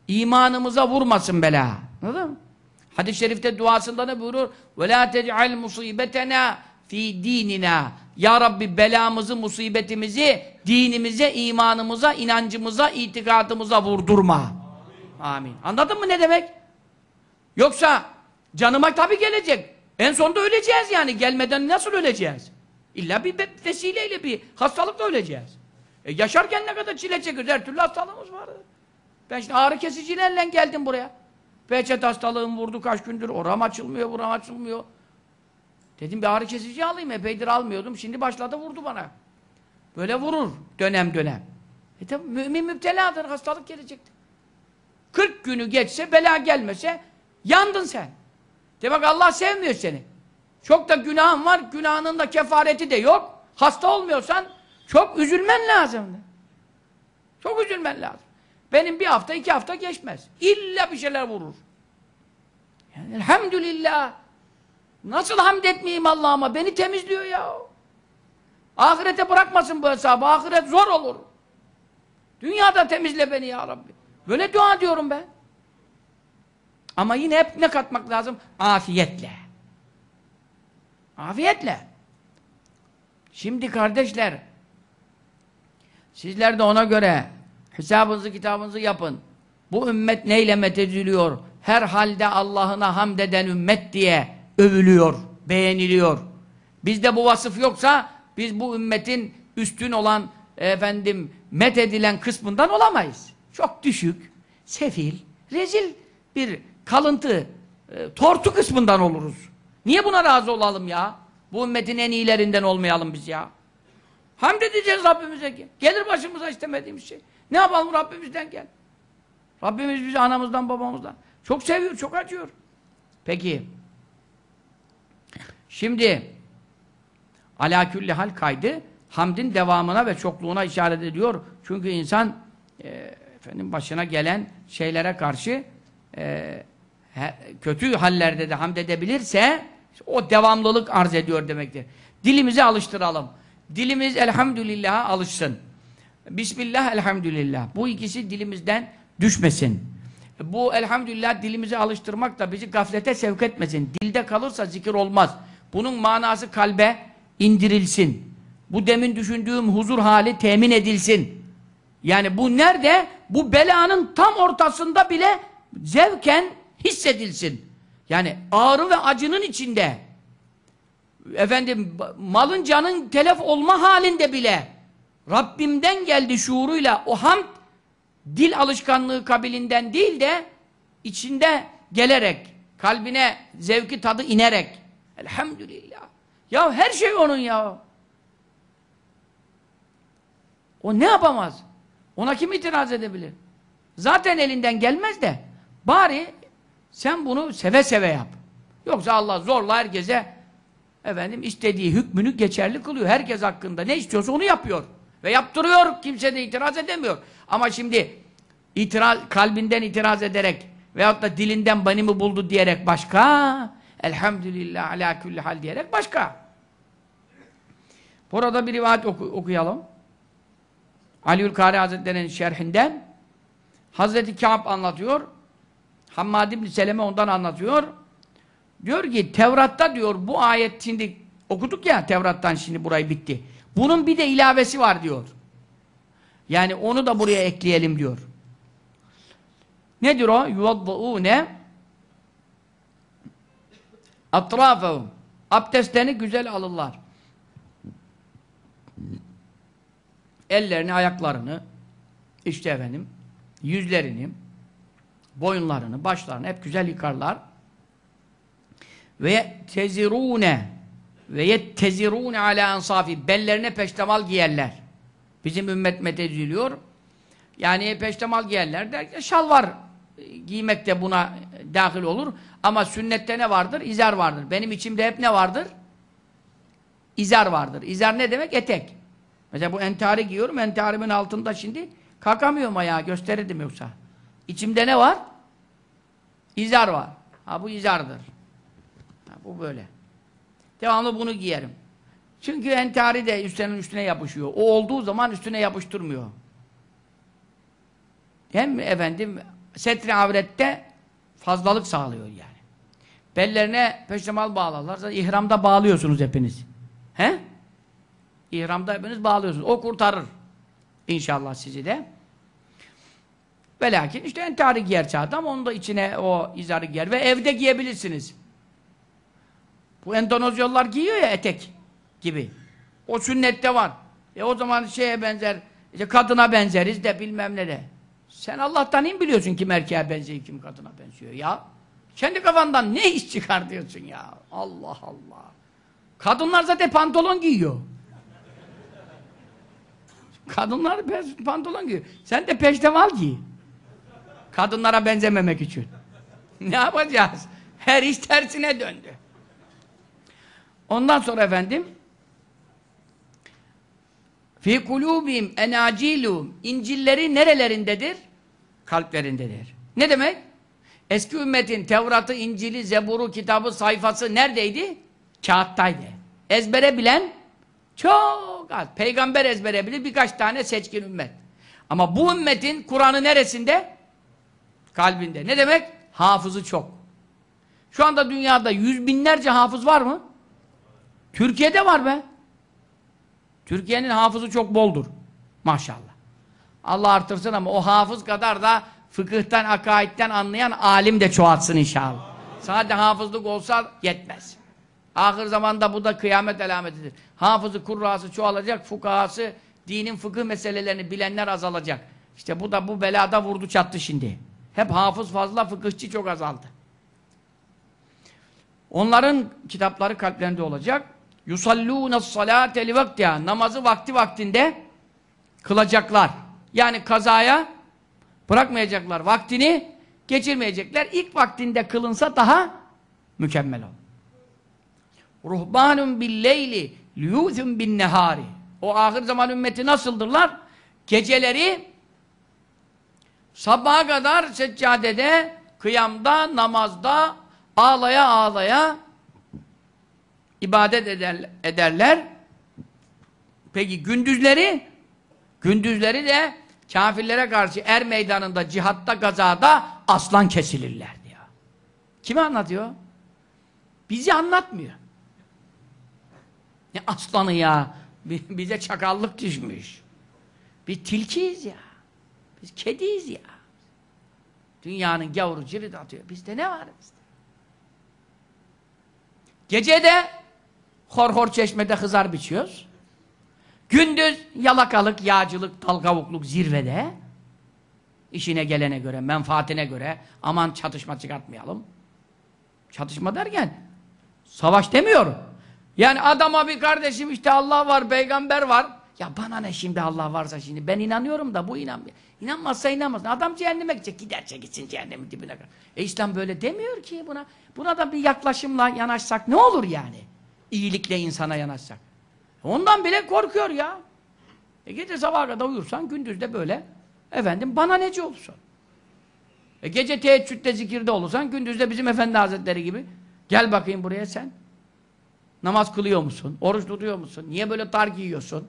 İmanımıza vurmasın bela. Anladın mı? Hadis-i şerifte duasında ne buyurur? وَلَا تَجْعَلْ مُصِيبَتَنَا fi dinina. Ya Rabbi belamızı, musibetimizi dinimize, imanımıza, inancımıza, itikadımıza vurdurma. Amin. Amin. Anladın mı ne demek? Yoksa canıma tabii gelecek. En sonunda öleceğiz yani. Gelmeden nasıl öleceğiz? İlla bir vesileyle bir hastalıkla öleceğiz. E yaşarken ne kadar çile çekir, her türlü hastalığımız var. Ben şimdi ağrı kesicilerle geldim buraya. Peçet hastalığım vurdu kaç gündür, oram açılmıyor, buram açılmıyor. Dedim bir ağrı kesici alayım, epeydir almıyordum, şimdi başladı vurdu bana. Böyle vurur dönem dönem. E tabi mümin müpteladır, hastalık gelecektir. 40 günü geçse, bela gelmese yandın sen. Demek Allah sevmiyor seni. Çok da günahın var, günahının da kefareti de yok. Hasta olmuyorsan çok üzülmen lazımdı. Çok üzülmen lazım. Benim bir hafta, iki hafta geçmez. İlla bir şeyler vurur. Yani elhamdülillah. Nasıl hamd etmeyeyim Allah'ıma? Beni temizliyor ya. Ahirete bırakmasın bu hesabı. Ahiret zor olur. Dünyada temizle beni ya Rabbi. Böyle dua diyorum ben. Ama yine hep ne katmak lazım? Afiyetle. Afiyetle. Şimdi kardeşler, Sizler de ona göre hesabınızı kitabınızı yapın. Bu ümmet neyle methediliyor? Her halde Allah'ına hamd eden ümmet diye övülüyor, beğeniliyor. Bizde bu vasıf yoksa biz bu ümmetin üstün olan efendim methedilen kısmından olamayız. Çok düşük, sefil, rezil bir kalıntı, e, tortu kısmından oluruz. Niye buna razı olalım ya? Bu ümmetin en iyilerinden olmayalım biz ya. Hamd edeceğiz Rabbimize ki. Gelir başımıza istemediğimiz şey. Ne yapalım Rabbimizden gel. Rabbimiz bizi anamızdan babamızdan. Çok seviyor, çok acıyor. Peki. Şimdi ala hal kaydı hamdin devamına ve çokluğuna işaret ediyor. Çünkü insan e, efendim başına gelen şeylere karşı e, he, kötü hallerde de hamd edebilirse o devamlılık arz ediyor demektir. Dilimizi alıştıralım. Dilimiz elhamdülillah alışsın. Bismillah elhamdülillah. Bu ikisi dilimizden düşmesin. Bu elhamdülillah dilimizi alıştırmak da bizi gaflete sevk etmesin. Dilde kalırsa zikir olmaz. Bunun manası kalbe indirilsin. Bu demin düşündüğüm huzur hali temin edilsin. Yani bu nerede? Bu belanın tam ortasında bile zevken hissedilsin. Yani ağrı ve acının içinde efendim malın canın telef olma halinde bile Rabbimden geldi şuuruyla o hamd dil alışkanlığı kabilinden değil de içinde gelerek kalbine zevki tadı inerek elhamdülillah ya her şey onun ya o ne yapamaz ona kim itiraz edebilir zaten elinden gelmez de bari sen bunu seve seve yap yoksa Allah zorla herkese efendim istediği hükmünü geçerli kılıyor. Herkes hakkında ne istiyorsa onu yapıyor. Ve yaptırıyor. Kimse de itiraz edemiyor. Ama şimdi itiraz, kalbinden itiraz ederek veyahut da dilinden banimi buldu diyerek başka elhamdülillah ala külli hal diyerek başka. Burada bir rivayet oku, okuyalım. Aliül Kari Hazretleri'nin şerhinden Hazreti Ka'b anlatıyor. Hammad İbni Seleme ondan anlatıyor. Diyor ki Tevrat'ta diyor bu ayet şimdi okuduk ya Tevrat'tan şimdi burayı bitti. Bunun bir de ilavesi var diyor. Yani onu da buraya ekleyelim diyor. Nedir o? Yuvaddaûne atrafehum Abdestlerini güzel alırlar. Ellerini, ayaklarını işte efendim yüzlerini boyunlarını, başlarını hep güzel yıkarlar ve tezirune, ve ye'tezirûne alâ ensafi bellerine peştemal giyerler. Bizim ümmet methediliyor. Yani peştemal giyerler derken şalvar giymek de buna dahil olur. Ama sünnette ne vardır? İzar vardır. Benim içimde hep ne vardır? İzar vardır. İzar ne demek? Etek. Mesela bu entari giyiyorum. Entarimin altında şimdi kalkamıyorum ayağa. Gösterirdim yoksa. İçimde ne var? İzar var. Ha bu izardır. Ha, bu böyle. Devamlı bunu giyerim. Çünkü entari de üstünün üstüne yapışıyor. O olduğu zaman üstüne yapıştırmıyor. Hem efendim setri avrette fazlalık sağlıyor yani. Bellerine peştemal bağlarlar. Zaten ihramda bağlıyorsunuz hepiniz. He? İhramda hepiniz bağlıyorsunuz. O kurtarır. İnşallah sizi de. Ve lakin işte entari giyer çağda ama onu da içine o izarı giyer ve evde giyebilirsiniz. Bu Endonezyalılar giyiyor ya etek gibi. O sünnette var. E o zaman şeye benzer, işte kadına benzeriz de bilmem ne de. Sen Allah'tan in biliyorsun kim erkeğe benziyor, kim kadına benziyor ya. Kendi kafandan ne iş çıkar diyorsun ya. Allah Allah. Kadınlar zaten pantolon giyiyor. Kadınlar pantolon giyiyor. Sen de peştemal giy. Kadınlara benzememek için. ne yapacağız? Her iş tersine döndü. Ondan sonra efendim fi kulubim enacilum İncilleri nerelerindedir? Kalplerindedir. Ne demek? Eski ümmetin Tevrat'ı, İncil'i, Zebur'u, kitabı, sayfası neredeydi? Kağıttaydı. Ezbere bilen çok az. Peygamber ezbere bilir birkaç tane seçkin ümmet. Ama bu ümmetin Kur'an'ı neresinde? Kalbinde. Ne demek? Hafızı çok. Şu anda dünyada yüz binlerce hafız var mı? Türkiye'de var be. Türkiye'nin hafızı çok boldur. Maşallah. Allah artırsın ama o hafız kadar da fıkıhtan, akaitten anlayan alim de çoğaltsın inşallah. Sadece hafızlık olsa yetmez. Ahir zamanda bu da kıyamet alametidir. Hafızı, kurrası çoğalacak, fukahası, dinin fıkıh meselelerini bilenler azalacak. İşte bu da bu belada vurdu çattı şimdi. Hep hafız fazla, fıkıhçı çok azaldı. Onların kitapları kalplerinde olacak. يُسَلُّونَ الصَّلَاةَ لِوَقْتِهَا Namazı vakti vaktinde kılacaklar. Yani kazaya bırakmayacaklar. Vaktini geçirmeyecekler. İlk vaktinde kılınsa daha mükemmel olur. Ruhbanun billeyli liyuzun bin nehari. O ahir zaman ümmeti nasıldırlar? Geceleri sabaha kadar seccadede, kıyamda, namazda ağlaya ağlaya ibadet eder, ederler. Peki gündüzleri gündüzleri de kafirlere karşı er meydanında, cihatta, gazada aslan kesilirler diyor. Kimi anlatıyor? Bizi anlatmıyor. Ne aslanı ya? Bize çakallık düşmüş. Biz tilkiyiz ya. Biz kediyiz ya. Dünyanın gavuru cirit atıyor. Bizde ne var bizde? Gece de Hor hor çeşmede kızar biçiyoruz. Gündüz yalakalık, yağcılık, dalgavukluk zirvede. İşine gelene göre, menfaatine göre aman çatışma çıkartmayalım. Çatışma derken savaş demiyorum. Yani adama bir kardeşim işte Allah var, peygamber var. Ya bana ne şimdi Allah varsa şimdi ben inanıyorum da bu inanmıyor. İnanmazsa inanmasın. Adam cehenneme gidecek. Giderse gitsin cehennemin dibine kadar. E İslam böyle demiyor ki buna. Buna da bir yaklaşımla yanaşsak ne olur yani? iyilikle insana yanaşsak. Ondan bile korkuyor ya. E gece sabaha kadar uyursan gündüz de böyle efendim bana neci olursun? E gece teheccüde zikirde olursan gündüz de bizim efendi hazretleri gibi gel bakayım buraya sen. Namaz kılıyor musun? Oruç tutuyor musun? Niye böyle tar giyiyorsun?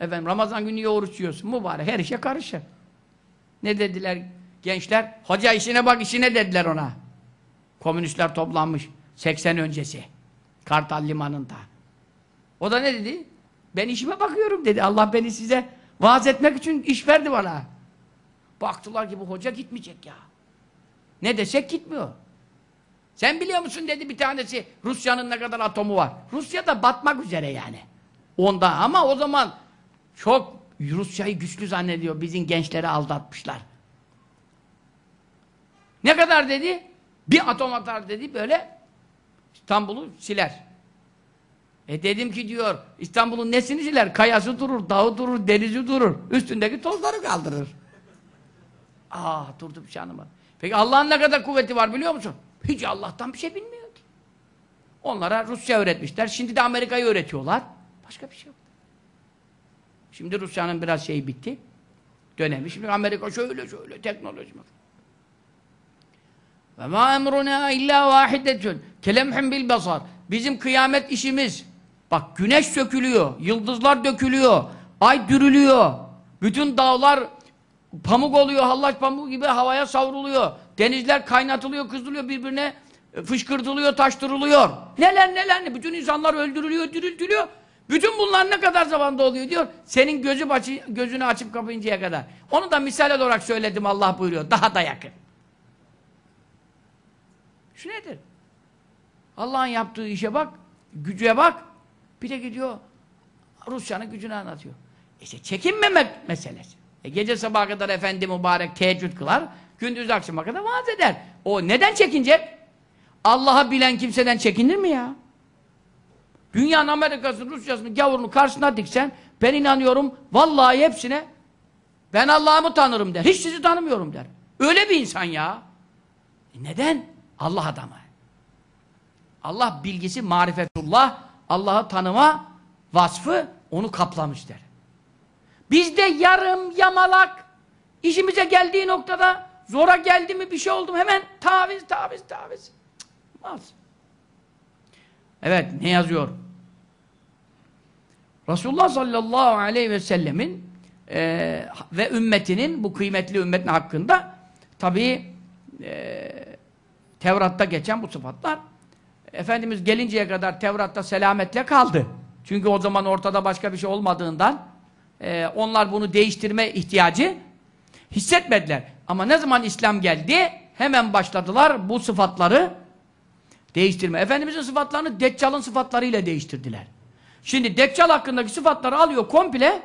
Efendim Ramazan günü niye oruç yiyorsun? Mübarek her işe karışır. Ne dediler gençler? Hoca işine bak işine dediler ona. Komünistler toplanmış 80 öncesi. Kartal limanında. O da ne dedi? Ben işime bakıyorum dedi. Allah beni size vaaz etmek için iş verdi bana. Baktılar ki bu hoca gitmeyecek ya. Ne desek gitmiyor. Sen biliyor musun dedi bir tanesi Rusya'nın ne kadar atomu var. Rusya da batmak üzere yani. Onda ama o zaman çok Rusya'yı güçlü zannediyor. Bizim gençleri aldatmışlar. Ne kadar dedi? Bir atom atar dedi böyle İstanbul'u siler. E dedim ki diyor, İstanbul'un nesini siler? Kayası durur, dağı durur, denizi durur. Üstündeki tozları kaldırır. Aa ah, durdum canımı. Peki Allah'ın ne kadar kuvveti var biliyor musun? Hiç Allah'tan bir şey bilmiyor ki. Onlara Rusya öğretmişler. Şimdi de Amerika'yı öğretiyorlar. Başka bir şey yok. Şimdi Rusya'nın biraz şeyi bitti. Dönemi. Şimdi Amerika şöyle şöyle teknoloji. Ve ma emruna illa vahidetun kelemhin bil basar. Bizim kıyamet işimiz. Bak güneş sökülüyor, yıldızlar dökülüyor, ay dürülüyor. Bütün dağlar pamuk oluyor, hallaç pamuk gibi havaya savruluyor. Denizler kaynatılıyor, kızılıyor birbirine e, fışkırtılıyor, taştırılıyor. Neler neler, ne? bütün insanlar öldürülüyor, dürültülüyor. Bütün bunlar ne kadar zamanda oluyor diyor. Senin gözü başı, gözünü açıp kapayıncaya kadar. Onu da misal olarak söyledim Allah buyuruyor. Daha da yakın. Şu nedir? Allah'ın yaptığı işe bak, güce bak, bir de gidiyor Rusya'nın gücünü anlatıyor. E işte çekinmemek meselesi. E gece sabaha kadar efendi mübarek teheccüd kılar, gündüz akşama kadar vaaz eder. O neden çekinecek? Allah'a bilen kimseden çekinir mi ya? Dünyanın Amerika'sını, Rusya'sını, gavurunu karşısına diksen, ben inanıyorum, vallahi hepsine ben Allah'ımı tanırım der. Hiç sizi tanımıyorum der. Öyle bir insan ya. E neden? Allah adamı. Allah bilgisi marifetullah, Allah'ı tanıma vasfı onu kaplamış der. Biz de yarım yamalak işimize geldiği noktada zora geldi mi bir şey oldu mu hemen taviz taviz taviz. Olmaz. Evet ne yazıyor? Resulullah sallallahu aleyhi ve sellemin e, ve ümmetinin bu kıymetli ümmetin hakkında tabi e, Tevrat'ta geçen bu sıfatlar Efendimiz gelinceye kadar Tevrat'ta selametle kaldı. Çünkü o zaman ortada başka bir şey olmadığından e, onlar bunu değiştirme ihtiyacı hissetmediler. Ama ne zaman İslam geldi hemen başladılar bu sıfatları değiştirme. Efendimizin sıfatlarını Deccal'ın sıfatlarıyla değiştirdiler. Şimdi Deccal hakkındaki sıfatları alıyor komple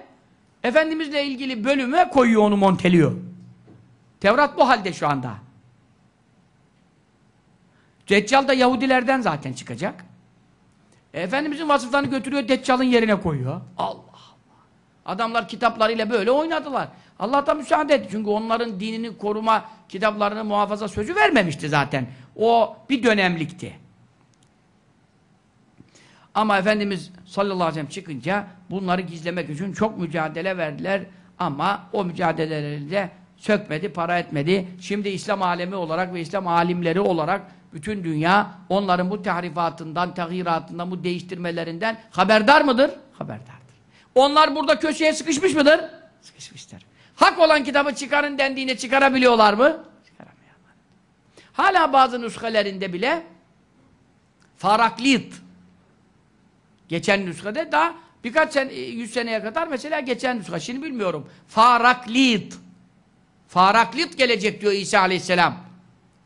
Efendimizle ilgili bölüme koyuyor onu monteliyor. Tevrat bu halde şu anda. Deccal da Yahudilerden zaten çıkacak. E, Efendimizin vasıflarını götürüyor, Deccal'ın yerine koyuyor. Allah Allah. Adamlar kitaplarıyla böyle oynadılar. Allah'tan müsaade etti. Çünkü onların dinini koruma, kitaplarını muhafaza sözü vermemişti zaten. O bir dönemlikti. Ama Efendimiz sallallahu aleyhi ve sellem çıkınca bunları gizlemek için çok mücadele verdiler. Ama o mücadeleleri de sökmedi, para etmedi. Şimdi İslam alemi olarak ve İslam alimleri olarak bütün dünya onların bu tehrifatından, tehiratından, bu değiştirmelerinden haberdar mıdır? Haberdardır. Onlar burada köşeye sıkışmış mıdır? Sıkışmıştır. Hak olan kitabı çıkarın dendiğine çıkarabiliyorlar mı? Çıkaramıyorlar. Hala bazı nüshelerinde bile faraklit geçen nüskede daha birkaç sen, e, yüz seneye kadar mesela geçen nüska şimdi bilmiyorum. Faraklit faraklit gelecek diyor İsa aleyhisselam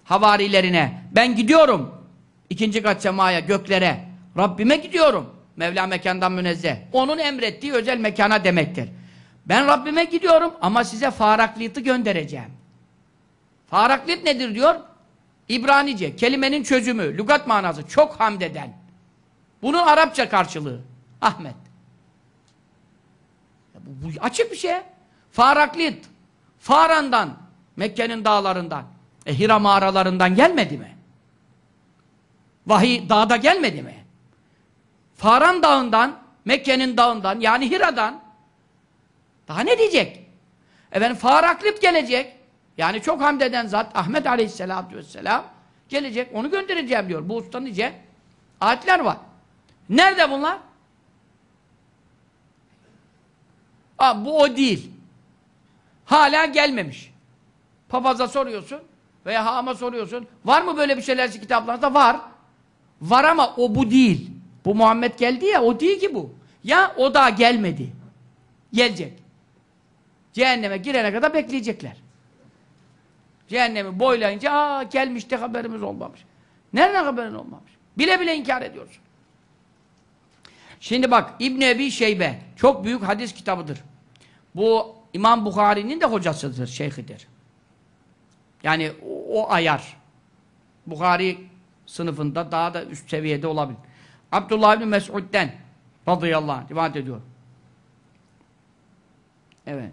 havarilerine ben gidiyorum ikinci kat semaya göklere Rabbime gidiyorum Mevla mekandan münezzeh onun emrettiği özel mekana demektir ben Rabbime gidiyorum ama size faraklit'i göndereceğim faraklit nedir diyor İbranice kelimenin çözümü lügat manası çok hamd eden bunun Arapça karşılığı Ahmet bu, bu açık bir şey faraklit Faran'dan Mekke'nin dağlarından e Hira mağaralarından gelmedi mi? Vahiy dağda gelmedi mi? Faran dağından, Mekke'nin dağından yani Hira'dan daha ne diyecek? Efendim Faraklip gelecek. Yani çok hamd eden zat Ahmet Aleyhisselatü Vesselam gelecek. Onu göndereceğim diyor. Bu usta nice ayetler var. Nerede bunlar? Aa, bu o değil. Hala gelmemiş. Papaza soruyorsun. Veya hama soruyorsun. Var mı böyle bir şeyler kitaplarınızda? Var. Var ama o bu değil. Bu Muhammed geldi ya o değil ki bu. Ya o da gelmedi. Gelecek. Cehenneme girene kadar bekleyecekler. Cehennemi boylayınca aa gelmişti haberimiz olmamış. Nereden haberin olmamış? Bile bile inkar ediyorsun. Şimdi bak İbn Ebi Şeybe çok büyük hadis kitabıdır. Bu İmam Bukhari'nin de hocasıdır, şeyhidir. Yani o, o ayar. Bukhari sınıfında daha da üst seviyede olabilir. Abdullah bin Mes'ud'den radıyallahu anh rivayet ediyor. Evet.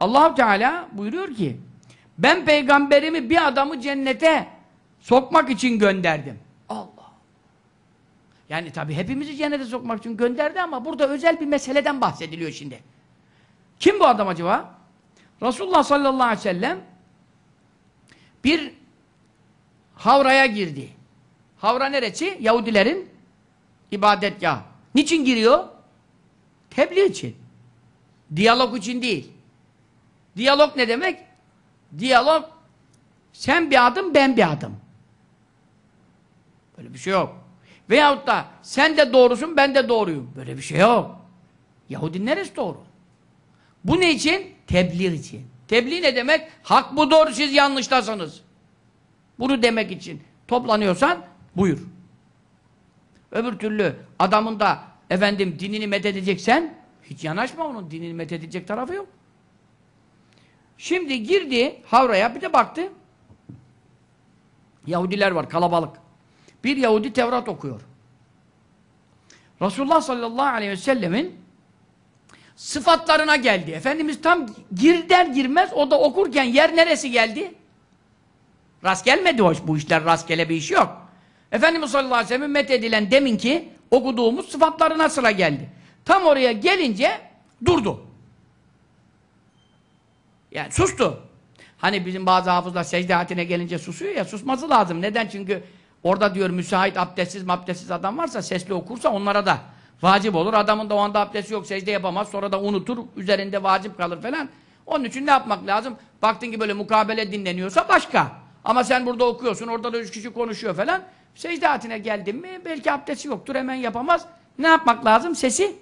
allah Teala buyuruyor ki ben peygamberimi bir adamı cennete sokmak için gönderdim. Allah. Yani tabi hepimizi cennete sokmak için gönderdi ama burada özel bir meseleden bahsediliyor şimdi. Kim bu adam acaba? Resulullah sallallahu aleyhi ve sellem bir havraya girdi. Havra neresi? Yahudilerin ibadetgahı. Niçin giriyor? Tebliğ için. Diyalog için değil. Diyalog ne demek? Diyalog sen bir adım ben bir adım. Böyle bir şey yok. Veyahut da sen de doğrusun ben de doğruyum. Böyle bir şey yok. Yahudi neresi doğru? Bu ne için? Tebliğ için. Tebliğ ne demek? Hak bu doğru siz yanlıştasınız. Bunu demek için toplanıyorsan buyur. Öbür türlü adamın da efendim dinini methedeceksen hiç yanaşma onun dinini methedecek tarafı yok. Şimdi girdi Havra'ya bir de baktı. Yahudiler var kalabalık. Bir Yahudi Tevrat okuyor. Resulullah sallallahu aleyhi ve sellemin sıfatlarına geldi. Efendimiz tam girder girmez o da okurken yer neresi geldi? Rast gelmedi hoş bu işler rastgele bir iş yok. Efendimiz sallallahu aleyhi ve sellem met edilen deminki okuduğumuz sıfatlarına sıra geldi. Tam oraya gelince durdu. Yani sustu. Hani bizim bazı hafızlar secde hatine gelince susuyor ya susması lazım. Neden? Çünkü orada diyor müsait abdestsiz abdestsiz adam varsa sesli okursa onlara da Vacip olur. Adamın da o anda abdesti yok, secde yapamaz. Sonra da unutur, üzerinde vacip kalır falan. Onun için ne yapmak lazım? Baktın ki böyle mukabele dinleniyorsa başka. Ama sen burada okuyorsun, orada da üç kişi konuşuyor falan. Secde hatine geldin mi belki abdesti yoktur, hemen yapamaz. Ne yapmak lazım? Sesi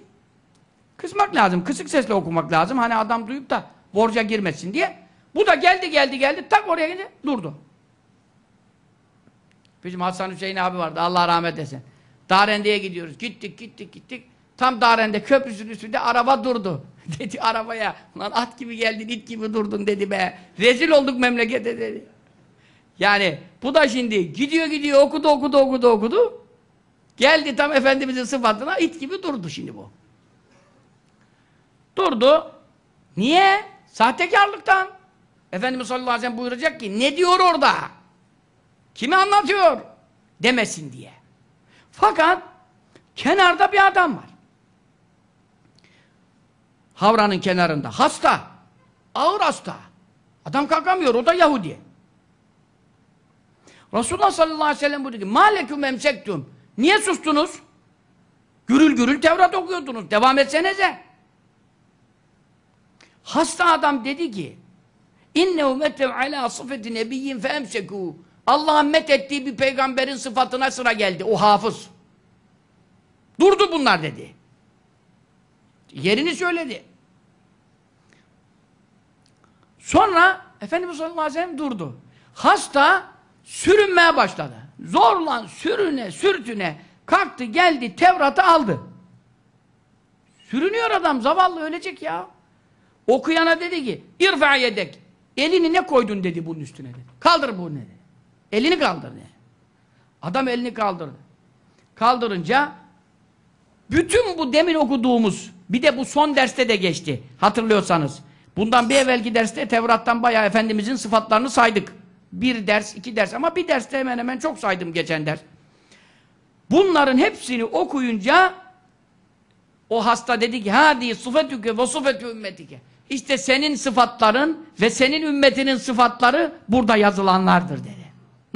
kısmak lazım. Kısık sesle okumak lazım. Hani adam duyup da borca girmesin diye. Bu da geldi geldi geldi tak oraya gidince durdu. Bizim Hasan Hüseyin abi vardı Allah rahmet etsin. Darende'ye gidiyoruz. Gittik, gittik, gittik. Tam Darende köprüsünün üstünde araba durdu. dedi arabaya, lan at gibi geldin, it gibi durdun dedi be. Rezil olduk memlekete dedi. Yani bu da şimdi gidiyor gidiyor okudu okudu okudu okudu. Geldi tam Efendimizin sıfatına it gibi durdu şimdi bu. Durdu. Niye? Sahtekarlıktan. Efendimiz sallallahu aleyhi ve sellem buyuracak ki ne diyor orada? Kimi anlatıyor? Demesin diye. Fakat kenarda bir adam var. Havranın kenarında. Hasta. Ağır hasta. Adam kalkamıyor. O da Yahudi. Resulullah sallallahu aleyhi ve sellem buyurdu ki Maleküm emsektum. Niye sustunuz? Gürül gürül Tevrat okuyordunuz. Devam etsenize. Hasta adam dedi ki İnnehu mettev ala sıfeti nebiyyin fe emsekû met ettiği bir peygamberin sıfatına sıra geldi. O hafız. Durdu bunlar dedi. Yerini söyledi. Sonra Efendimiz sallallahu aleyhi ve sellem durdu. Hasta sürünmeye başladı. Zorla sürüne sürtüne kalktı geldi Tevrat'ı aldı. Sürünüyor adam zavallı ölecek ya. Okuyana dedi ki irfa yedek. Elini ne koydun dedi bunun üstüne dedi. Kaldır bunu dedi. Elini kaldırdı. Adam elini kaldırdı. Kaldırınca bütün bu demin okuduğumuz bir de bu son derste de geçti. Hatırlıyorsanız. Bundan bir evvelki derste Tevrat'tan bayağı Efendimizin sıfatlarını saydık. Bir ders, iki ders ama bir derste hemen hemen çok saydım geçen ders. Bunların hepsini okuyunca o hasta dedi ki hadi sıfetüke ve sufetü ümmetike. İşte senin sıfatların ve senin ümmetinin sıfatları burada yazılanlardır dedi.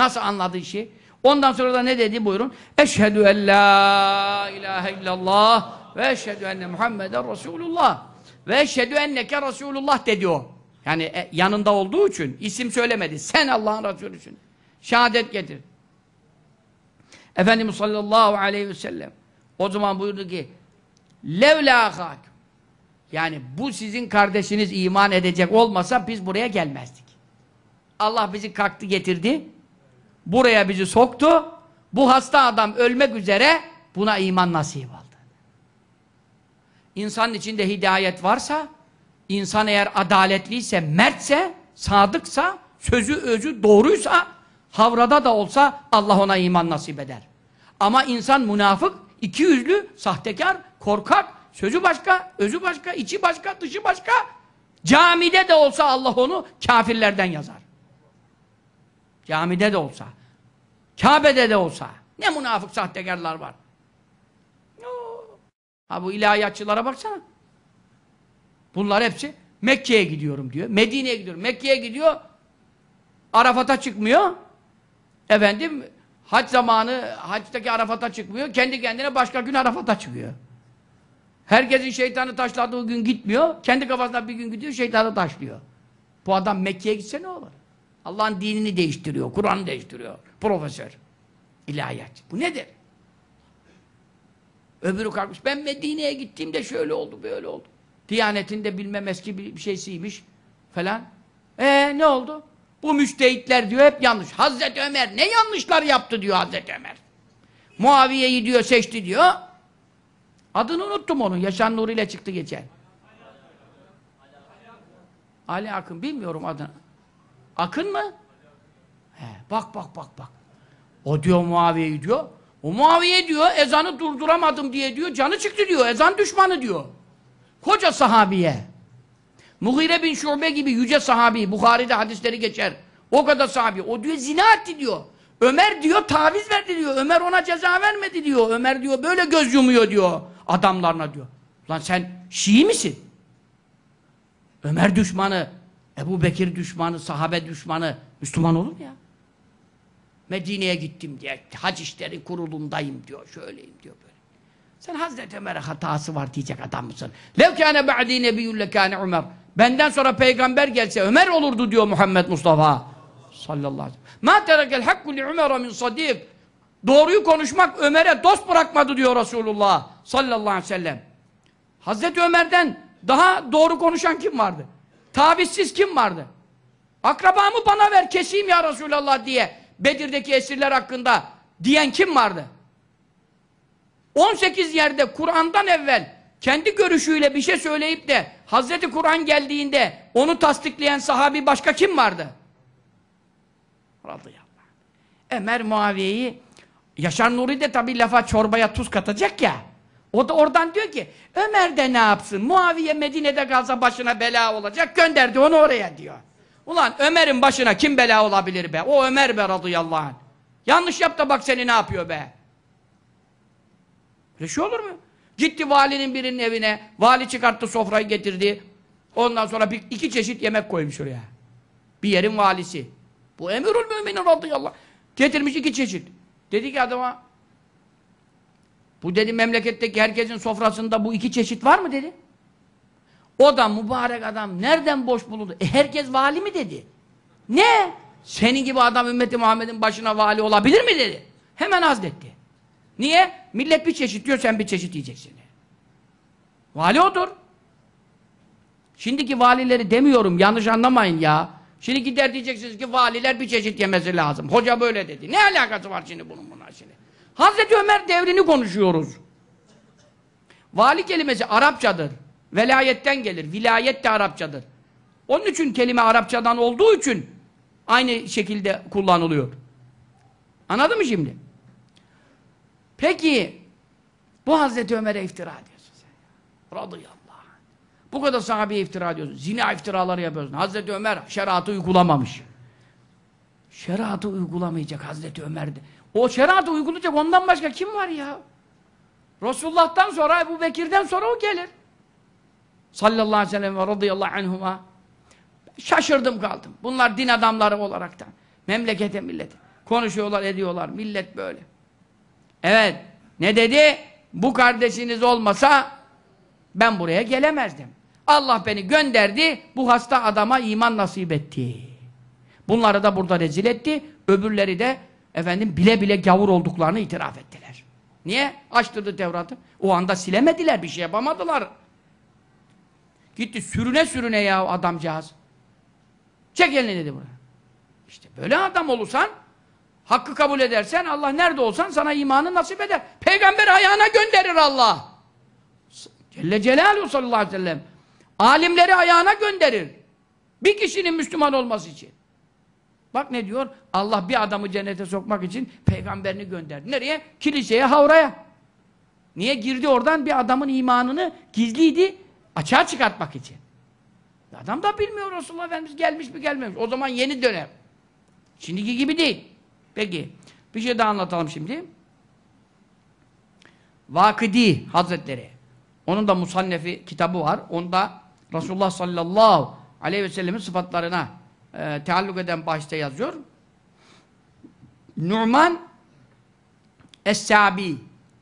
Nasıl anladı işi? Ondan sonra da ne dedi buyurun? Eşhedü en la ilahe illallah ve eşhedü enne Muhammeden Resulullah ve eşhedü enneke Resulullah dedi o. Yani e, yanında olduğu için isim söylemedi. Sen Allah'ın Resulüsün. Şehadet getir. Efendimiz sallallahu aleyhi ve sellem o zaman buyurdu ki levla hak yani bu sizin kardeşiniz iman edecek olmasa biz buraya gelmezdik. Allah bizi kalktı getirdi buraya bizi soktu. Bu hasta adam ölmek üzere buna iman nasip aldı. İnsanın içinde hidayet varsa, insan eğer adaletliyse, mertse, sadıksa, sözü özü doğruysa, havrada da olsa Allah ona iman nasip eder. Ama insan münafık, iki yüzlü, sahtekar, korkak, sözü başka, özü başka, içi başka, dışı başka, camide de olsa Allah onu kafirlerden yazar. Camide de olsa. Kabe'de de olsa. Ne münafık sahtekarlar var. Ha bu ilahiyatçılara baksana. Bunlar hepsi Mekke'ye gidiyorum diyor. Medine'ye gidiyorum. Mekke'ye gidiyor. Arafat'a çıkmıyor. Efendim hac zamanı hacdaki Arafat'a çıkmıyor. Kendi kendine başka gün Arafat'a çıkıyor. Herkesin şeytanı taşladığı gün gitmiyor. Kendi kafasına bir gün gidiyor, şeytanı taşlıyor. Bu adam Mekke'ye gitse ne olur? Allah'ın dinini değiştiriyor, Kur'an'ı değiştiriyor. Profesör. ilahiyat. Bu nedir? Öbürü kalkmış. Ben Medine'ye gittiğimde şöyle oldu, böyle oldu. Diyanetinde bilmem eski bir şeysiymiş falan. E ne oldu? Bu müştehitler diyor hep yanlış. Hazreti Ömer ne yanlışlar yaptı diyor Hazreti Ömer. Muaviye'yi diyor seçti diyor. Adını unuttum onun. Yaşan Nuri ile çıktı geçen. Ali Akın bilmiyorum adını. Akın mı? He, bak bak bak bak. O diyor Muaviye'yi diyor. O Muaviye diyor ezanı durduramadım diye diyor. Canı çıktı diyor. Ezan düşmanı diyor. Koca sahabiye. Mughire bin Şurbe gibi yüce sahabi. Bukhari'de hadisleri geçer. O kadar sahabi. O diyor zina etti diyor. Ömer diyor taviz verdi diyor. Ömer ona ceza vermedi diyor. Ömer diyor böyle göz yumuyor diyor adamlarına diyor. Lan sen Şii misin? Ömer düşmanı Ebu Bekir düşmanı, sahabe düşmanı Müslüman olur mu ya? Medine'ye gittim diye, hac işleri kurulundayım diyor, şöyleyim diyor böyle. Sen Hazreti Ömer'e hatası var diyecek adam mısın? Lev kâne ba'dî nebiyyün lekâne Ömer. Benden sonra peygamber gelse Ömer olurdu diyor Muhammed Mustafa. Sallallahu aleyhi ve sellem. Mâ terekel hakku li Ömer'e min sadîk. Doğruyu konuşmak Ömer'e dost bırakmadı diyor Resulullah sallallahu aleyhi ve sellem. Hazreti Ömer'den daha doğru konuşan kim vardı? Tavizsiz kim vardı? Akrabamı bana ver keseyim ya Resulallah diye Bedir'deki esirler hakkında diyen kim vardı? 18 yerde Kur'an'dan evvel kendi görüşüyle bir şey söyleyip de Hazreti Kur'an geldiğinde onu tasdikleyen sahabi başka kim vardı? Radıyallahu Ömer Muaviye'yi Yaşar Nuri de tabi lafa çorbaya tuz katacak ya. O da oradan diyor ki Ömer de ne yapsın? Muaviye Medine'de kalsa başına bela olacak. Gönderdi onu oraya diyor. Ulan Ömer'in başına kim bela olabilir be? O Ömer be radıyallahu anh. Yanlış yap da bak seni ne yapıyor be? Öyle şey olur mu? Gitti valinin birinin evine. Vali çıkarttı sofrayı getirdi. Ondan sonra bir, iki çeşit yemek koymuş oraya. Bir yerin valisi. Bu Emirul müminin radıyallahu anh. Getirmiş iki çeşit. Dedi ki adama bu dedi memleketteki herkesin sofrasında bu iki çeşit var mı dedi. O da mübarek adam nereden boş bulundu? E herkes vali mi dedi. Ne? Senin gibi adam ümmeti Muhammed'in başına vali olabilir mi dedi. Hemen azletti. Niye? Millet bir çeşit diyor sen bir çeşit yiyeceksin. Vali odur. Şimdiki valileri demiyorum yanlış anlamayın ya. Şimdi gider diyeceksiniz ki valiler bir çeşit yemesi lazım. Hoca böyle dedi. Ne alakası var şimdi bunun buna şimdi? Hazreti Ömer devrini konuşuyoruz. Vali kelimesi Arapçadır. Velayetten gelir. Vilayet de Arapçadır. Onun için kelime Arapçadan olduğu için aynı şekilde kullanılıyor. Anladın mı şimdi? Peki bu Hazreti Ömer'e iftira ediyorsun sen. Radıyallahu anh. Bu kadar sahabeye iftira ediyorsun. Zina iftiraları yapıyorsun. Hazreti Ömer şeriatı uygulamamış. Şeriatı uygulamayacak Hazreti Ömer'de. O şeriatı uygulayacak ondan başka kim var ya? Resulullah'tan sonra bu Bekir'den sonra o gelir. Sallallahu aleyhi ve sellem ve radıyallahu anhuma. Şaşırdım kaldım. Bunlar din adamları olaraktan. Memlekete millete. Konuşuyorlar ediyorlar. Millet böyle. Evet. Ne dedi? Bu kardeşiniz olmasa ben buraya gelemezdim. Allah beni gönderdi. Bu hasta adama iman nasip etti. Bunları da burada rezil etti. Öbürleri de efendim bile bile gavur olduklarını itiraf ettiler. Niye? Açtırdı Tevrat'ı. O anda silemediler, bir şey yapamadılar. Gitti sürüne sürüne ya adamcağız. Çek elini dedi buna. İşte böyle adam olursan, hakkı kabul edersen, Allah nerede olsan sana imanı nasip eder. Peygamber ayağına gönderir Allah. Celle Celaluhu sallallahu aleyhi ve sellem. Alimleri ayağına gönderir. Bir kişinin Müslüman olması için. Bak ne diyor? Allah bir adamı cennete sokmak için peygamberini gönderdi. Nereye? Kiliseye, havraya. Niye girdi oradan? Bir adamın imanını gizliydi, açığa çıkartmak için. Adam da bilmiyor Resulullah Efendimiz gelmiş mi gelmemiş. O zaman yeni dönem. Şimdiki gibi değil. Peki. Bir şey daha anlatalım şimdi. Vakidi Hazretleri. Onun da Musannefi kitabı var. Onda Resulullah sallallahu aleyhi ve sellemin sıfatlarına e, ee, tealluk eden bahiste yazıyor. Numan Es-Sabi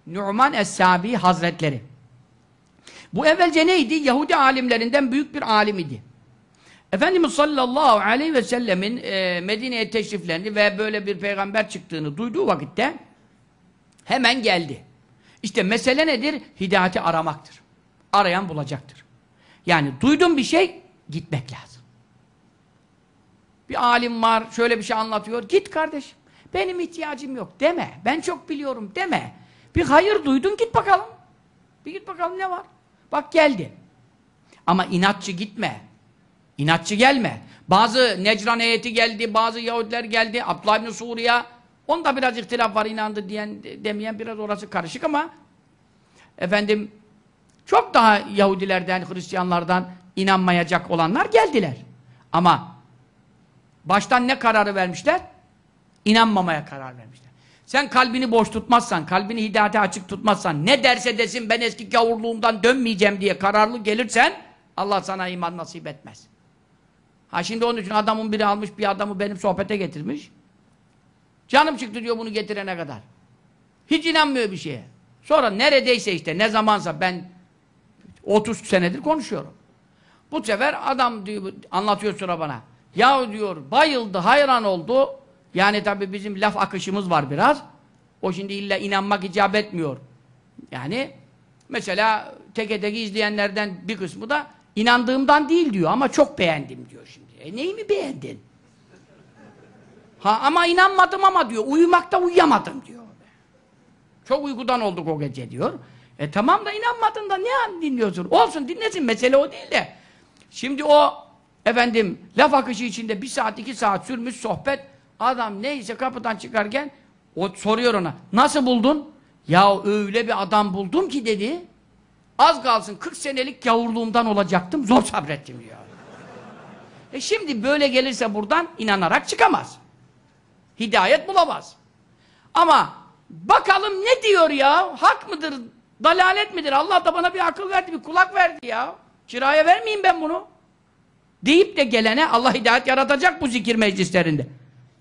Numan Es-Sabi Hazretleri bu evvelce neydi? Yahudi alimlerinden büyük bir alim idi. Efendimiz sallallahu aleyhi ve sellemin e, Medine'ye teşriflendi ve böyle bir peygamber çıktığını duyduğu vakitte hemen geldi. İşte mesele nedir? Hidayeti aramaktır. Arayan bulacaktır. Yani duydun bir şey, gitmek lazım bir alim var, şöyle bir şey anlatıyor. Git kardeşim. Benim ihtiyacım yok deme. Ben çok biliyorum deme. Bir hayır duydun git bakalım. Bir git bakalım ne var. Bak geldi. Ama inatçı gitme. İnatçı gelme. Bazı Necran heyeti geldi, bazı Yahudiler geldi, Abdullah İbni Suriye. Onda biraz ihtilaf var inandı diyen, demeyen biraz orası karışık ama efendim çok daha Yahudilerden, Hristiyanlardan inanmayacak olanlar geldiler. Ama Baştan ne kararı vermişler? İnanmamaya karar vermişler. Sen kalbini boş tutmazsan, kalbini hidayete açık tutmazsan, ne derse desin ben eski gavurluğumdan dönmeyeceğim diye kararlı gelirsen, Allah sana iman nasip etmez. Ha şimdi onun için adamın biri almış bir adamı benim sohbete getirmiş. Canım çıktı diyor bunu getirene kadar. Hiç inanmıyor bir şeye. Sonra neredeyse işte ne zamansa ben 30 senedir konuşuyorum. Bu sefer adam diyor, anlatıyor sonra bana. Ya diyor bayıldı, hayran oldu. Yani tabi bizim laf akışımız var biraz. O şimdi illa inanmak icap etmiyor. Yani mesela teke teke izleyenlerden bir kısmı da inandığımdan değil diyor ama çok beğendim diyor şimdi. E neyi mi beğendin? Ha ama inanmadım ama diyor. Uyumakta uyuyamadım diyor. Çok uykudan olduk o gece diyor. E tamam da inanmadın da ne an dinliyorsun? Olsun dinlesin mesele o değil de. Şimdi o efendim laf akışı içinde bir saat iki saat sürmüş sohbet adam neyse kapıdan çıkarken o soruyor ona nasıl buldun? Ya öyle bir adam buldum ki dedi az kalsın 40 senelik gavurluğumdan olacaktım zor sabrettim diyor. e şimdi böyle gelirse buradan inanarak çıkamaz. Hidayet bulamaz. Ama bakalım ne diyor ya? Hak mıdır? Dalalet midir? Allah da bana bir akıl verdi, bir kulak verdi ya. Kiraya vermeyeyim ben bunu deyip de gelene Allah hidayet yaratacak bu zikir meclislerinde.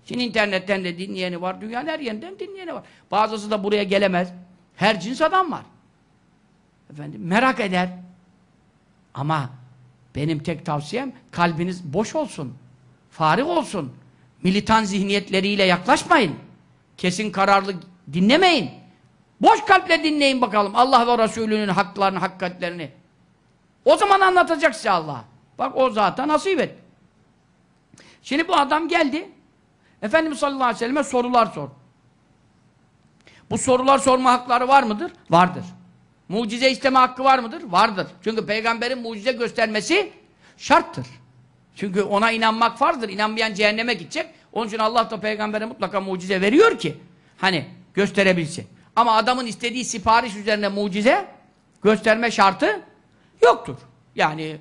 Şimdi internetten de dinleyeni var, dünyanın her yerinden dinleyeni var. Bazısı da buraya gelemez. Her cins adam var. Efendim merak eder. Ama benim tek tavsiyem kalbiniz boş olsun. Farik olsun. Militan zihniyetleriyle yaklaşmayın. Kesin kararlı dinlemeyin. Boş kalple dinleyin bakalım Allah ve Resulünün haklarını, hakikatlerini. O zaman anlatacak size Allah. Bak o zaten nasip et. Şimdi bu adam geldi. Efendimiz sallallahu aleyhi ve selleme sorular sor. Bu sorular sorma hakları var mıdır? Vardır. Mucize isteme hakkı var mıdır? Vardır. Çünkü peygamberin mucize göstermesi şarttır. Çünkü ona inanmak farzdır. İnanmayan cehenneme gidecek. Onun için Allah da peygambere mutlaka mucize veriyor ki hani gösterebilsin. Ama adamın istediği sipariş üzerine mucize gösterme şartı yoktur. Yani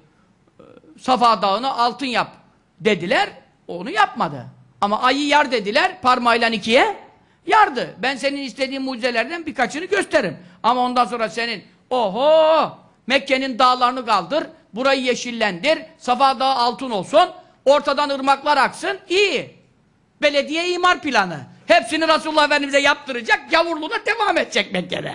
Safa dağını altın yap dediler. Onu yapmadı. Ama ayı yar dediler. Parmağıyla ikiye yardı. Ben senin istediğin mucizelerden birkaçını gösteririm. Ama ondan sonra senin oho Mekke'nin dağlarını kaldır. Burayı yeşillendir. Safa dağı altın olsun. Ortadan ırmaklar aksın. İyi. Belediye imar planı. Hepsini Resulullah Efendimiz'e yaptıracak. yavurluğuna devam edecek Mekke'de.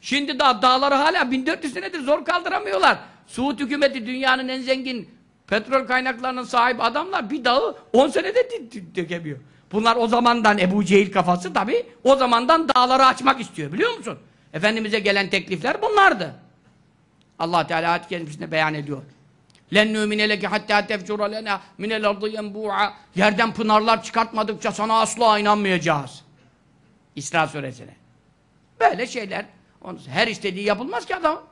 Şimdi daha dağları hala 1400 senedir zor kaldıramıyorlar. Suud hükümeti dünyanın en zengin petrol kaynaklarının sahibi adamlar bir dağı 10 senede dökemiyor. Bunlar o zamandan Ebu Cehil kafası tabi o zamandan dağları açmak istiyor biliyor musun? Efendimiz'e gelen teklifler bunlardı. Allah Teala ayet gelmişinde beyan ediyor. Len nu'mine hatta tefcura lena minel ardı yenbu'a Yerden pınarlar çıkartmadıkça sana asla inanmayacağız. İsra suresine. Böyle şeyler. Her istediği yapılmaz ki adam.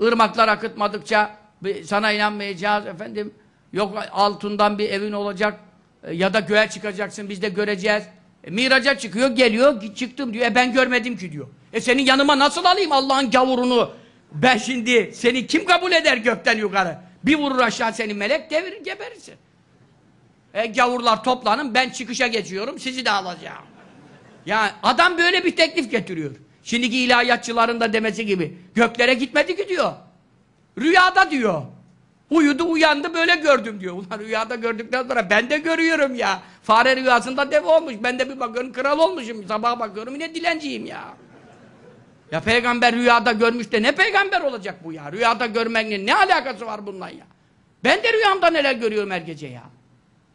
Irmaklar akıtmadıkça sana inanmayacağız efendim. Yok altından bir evin olacak e, ya da göğe çıkacaksın biz de göreceğiz. E, miraca çıkıyor geliyor çıktım diyor. E ben görmedim ki diyor. E senin yanıma nasıl alayım Allah'ın gavurunu? Ben şimdi seni kim kabul eder gökten yukarı? Bir vurur aşağı seni melek devirir geberirsin. E gavurlar toplanın ben çıkışa geçiyorum sizi de alacağım. Ya adam böyle bir teklif getiriyor. Şimdiki ilahiyatçıların da demesi gibi. Göklere gitmedi ki diyor. Rüyada diyor. Uyudu uyandı böyle gördüm diyor. Ulan rüyada gördükten sonra ben de görüyorum ya. Fare rüyasında dev olmuş. Ben de bir bakıyorum kral olmuşum. Sabah bakıyorum yine dilenciyim ya. Ya peygamber rüyada görmüş de ne peygamber olacak bu ya? Rüyada görmenin ne alakası var bununla ya? Ben de rüyamda neler görüyorum her gece ya.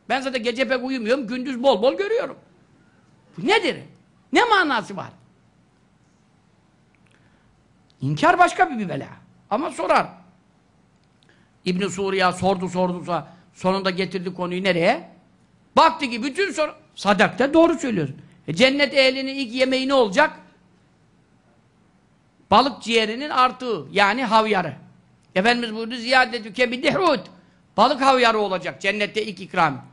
Ben zaten gece pek uyumuyorum. Gündüz bol bol görüyorum. Bu nedir? Ne manası var? İnkar başka bir, bela. Ama sorar. İbn-i Suriya sordu sordu sonra sonunda getirdi konuyu nereye? Baktı ki bütün soru sadakta doğru söylüyorsun. E cennet ehlinin ilk yemeği ne olacak? Balık ciğerinin artığı yani havyarı. Efendimiz buyurdu ziyadetüke bidihrud. Balık havyarı olacak cennette ilk ikram.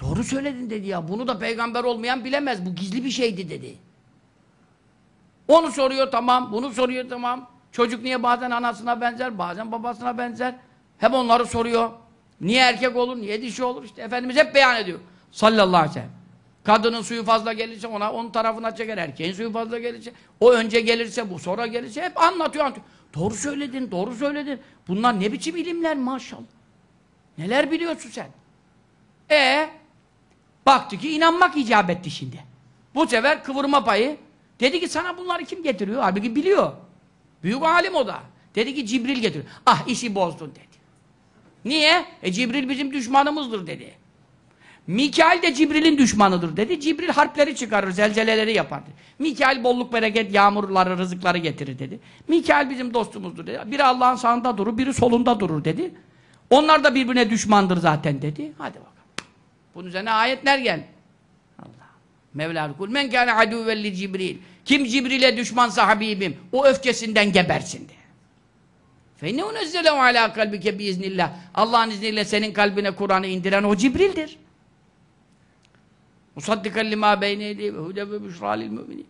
Doğru söyledin dedi ya. Bunu da peygamber olmayan bilemez. Bu gizli bir şeydi dedi. Onu soruyor tamam, bunu soruyor tamam. Çocuk niye bazen anasına benzer, bazen babasına benzer. Hep onları soruyor. Niye erkek olur, niye dişi olur? İşte Efendimiz hep beyan ediyor. Sallallahu aleyhi ve sellem. Kadının suyu fazla gelirse ona onun tarafına çeker. Erkeğin suyu fazla gelirse, o önce gelirse, bu sonra gelirse hep anlatıyor, anlatıyor. Doğru söyledin, doğru söyledin. Bunlar ne biçim ilimler maşallah. Neler biliyorsun sen? E baktı ki inanmak icap etti şimdi. Bu sefer kıvırma payı Dedi ki sana bunları kim getiriyor? Halbuki biliyor. Büyük alim o da. Dedi ki Cibril getiriyor. Ah işi bozdun dedi. Niye? E Cibril bizim düşmanımızdır dedi. Mikail de Cibril'in düşmanıdır dedi. Cibril harpleri çıkarır, zelzeleleri yapar dedi. Mikail bolluk, bereket, yağmurları, rızıkları getirir dedi. Mikail bizim dostumuzdur dedi. Biri Allah'ın sağında durur, biri solunda durur dedi. Onlar da birbirine düşmandır zaten dedi. Hadi bakalım. Bunun üzerine ayetler geldi. Mevla kul men kâne aduvvelli Cibril. Kim Cibril'e düşmansa Habibim o öfkesinden gebersin diye. Fe ne unezzelehu alâ kalbike biiznillah. Allah'ın izniyle senin kalbine Kur'an'ı indiren o Cibril'dir. Musaddikan lima beyne yedeyhi ve hude ve büşra lil müminin.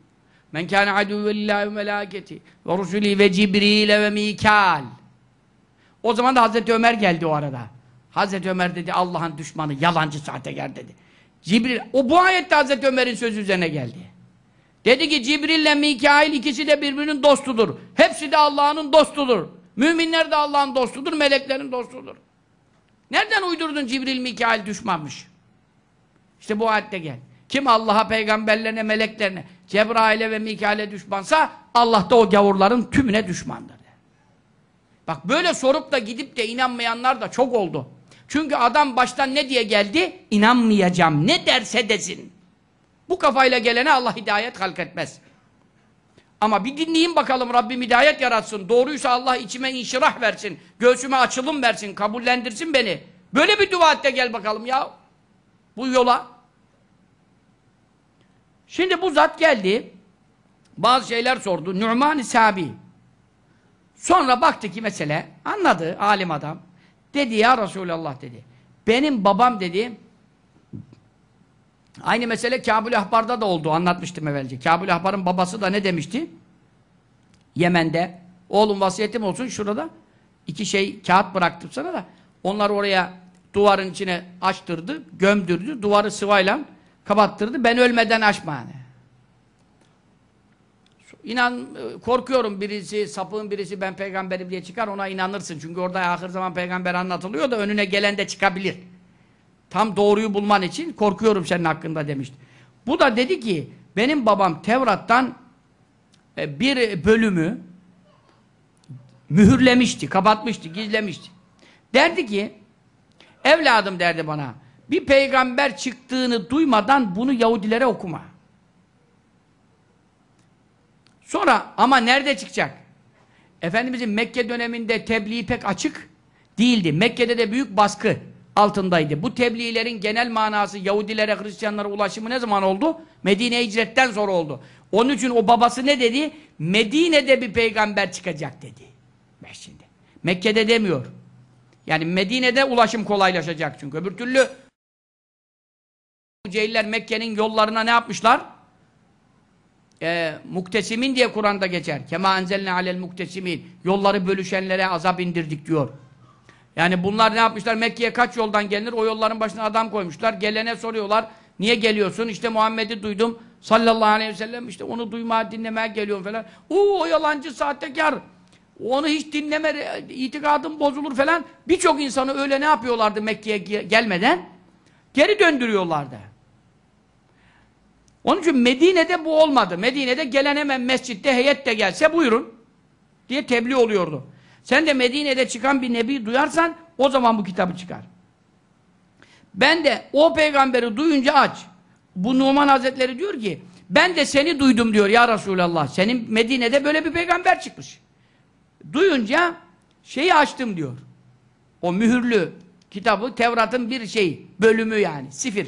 Men kâne aduvvellillahi ve melâketi ve rusuli ve Cibril'e ve Mikal. O zaman da Hazreti Ömer geldi o arada. Hazreti Ömer dedi Allah'ın düşmanı, yalancı, sahtekar dedi. Cibril, o bu ayette Hazreti Ömer'in sözü üzerine geldi. Dedi ki Cibril ile Mikail ikisi de birbirinin dostudur. Hepsi de Allah'ın dostudur. Müminler de Allah'ın dostudur, meleklerin dostudur. Nereden uydurdun Cibril, Mikail düşmanmış? İşte bu ayette gel. Kim Allah'a, peygamberlerine, meleklerine, Cebrail'e ve Mikail'e düşmansa Allah da o gavurların tümüne düşmandır. Bak böyle sorup da gidip de inanmayanlar da çok oldu. Çünkü adam baştan ne diye geldi? İnanmayacağım. Ne derse desin. Bu kafayla gelene Allah hidayet halk etmez. Ama bir dinleyin bakalım Rabbim hidayet yaratsın. Doğruysa Allah içime inşirah versin. Göğsüme açılım versin. Kabullendirsin beni. Böyle bir dua et de gel bakalım ya. Bu yola. Şimdi bu zat geldi. Bazı şeyler sordu. Numan-ı Sabi. Sonra baktı ki mesele anladı alim adam. Dedi ya Resulallah dedi. Benim babam dedi. Aynı mesele Kabul Ahbar'da da oldu. Anlatmıştım evvelce. Kabul Ahbar'ın babası da ne demişti? Yemen'de. Oğlum vasiyetim olsun şurada. iki şey kağıt bıraktım sana da. Onlar oraya duvarın içine açtırdı, gömdürdü. Duvarı sıvayla kapattırdı. Ben ölmeden açma yani. İnan e, korkuyorum birisi sapığın birisi ben peygamberim diye çıkar ona inanırsın. Çünkü orada ahir zaman peygamber anlatılıyor da önüne gelen de çıkabilir. Tam doğruyu bulman için korkuyorum senin hakkında demişti. Bu da dedi ki benim babam Tevrat'tan e, bir bölümü mühürlemişti, kapatmıştı, gizlemişti. Derdi ki evladım derdi bana bir peygamber çıktığını duymadan bunu Yahudilere okuma. Sonra ama nerede çıkacak? Efendimizin Mekke döneminde tebliği pek açık değildi. Mekke'de de büyük baskı altındaydı. Bu tebliğlerin genel manası Yahudilere, Hristiyanlara ulaşımı ne zaman oldu? Medine hicretten sonra oldu. Onun için o babası ne dedi? Medine'de bir peygamber çıkacak dedi. Ben şimdi. Mekke'de demiyor. Yani Medine'de ulaşım kolaylaşacak çünkü. Öbür türlü Cehiller Mekke'nin yollarına ne yapmışlar? e, muktesimin diye Kur'an'da geçer. Kema enzelne alel muktesimin. Yolları bölüşenlere azap indirdik diyor. Yani bunlar ne yapmışlar? Mekke'ye kaç yoldan gelinir? O yolların başına adam koymuşlar. Gelene soruyorlar. Niye geliyorsun? İşte Muhammed'i duydum. Sallallahu aleyhi ve sellem işte onu duymaya, dinlemeye geliyorum falan. Uuu o yalancı, sahtekar. Onu hiç dinleme, itikadım bozulur falan. Birçok insanı öyle ne yapıyorlardı Mekke'ye gelmeden? Geri döndürüyorlardı. Onun için Medine'de bu olmadı. Medine'de gelen hemen mescitte heyet de gelse buyurun diye tebliğ oluyordu. Sen de Medine'de çıkan bir nebi duyarsan o zaman bu kitabı çıkar. Ben de o peygamberi duyunca aç. Bu Numan Hazretleri diyor ki ben de seni duydum diyor ya Resulallah. Senin Medine'de böyle bir peygamber çıkmış. Duyunca şeyi açtım diyor. O mühürlü kitabı Tevrat'ın bir şeyi, bölümü yani, sifir.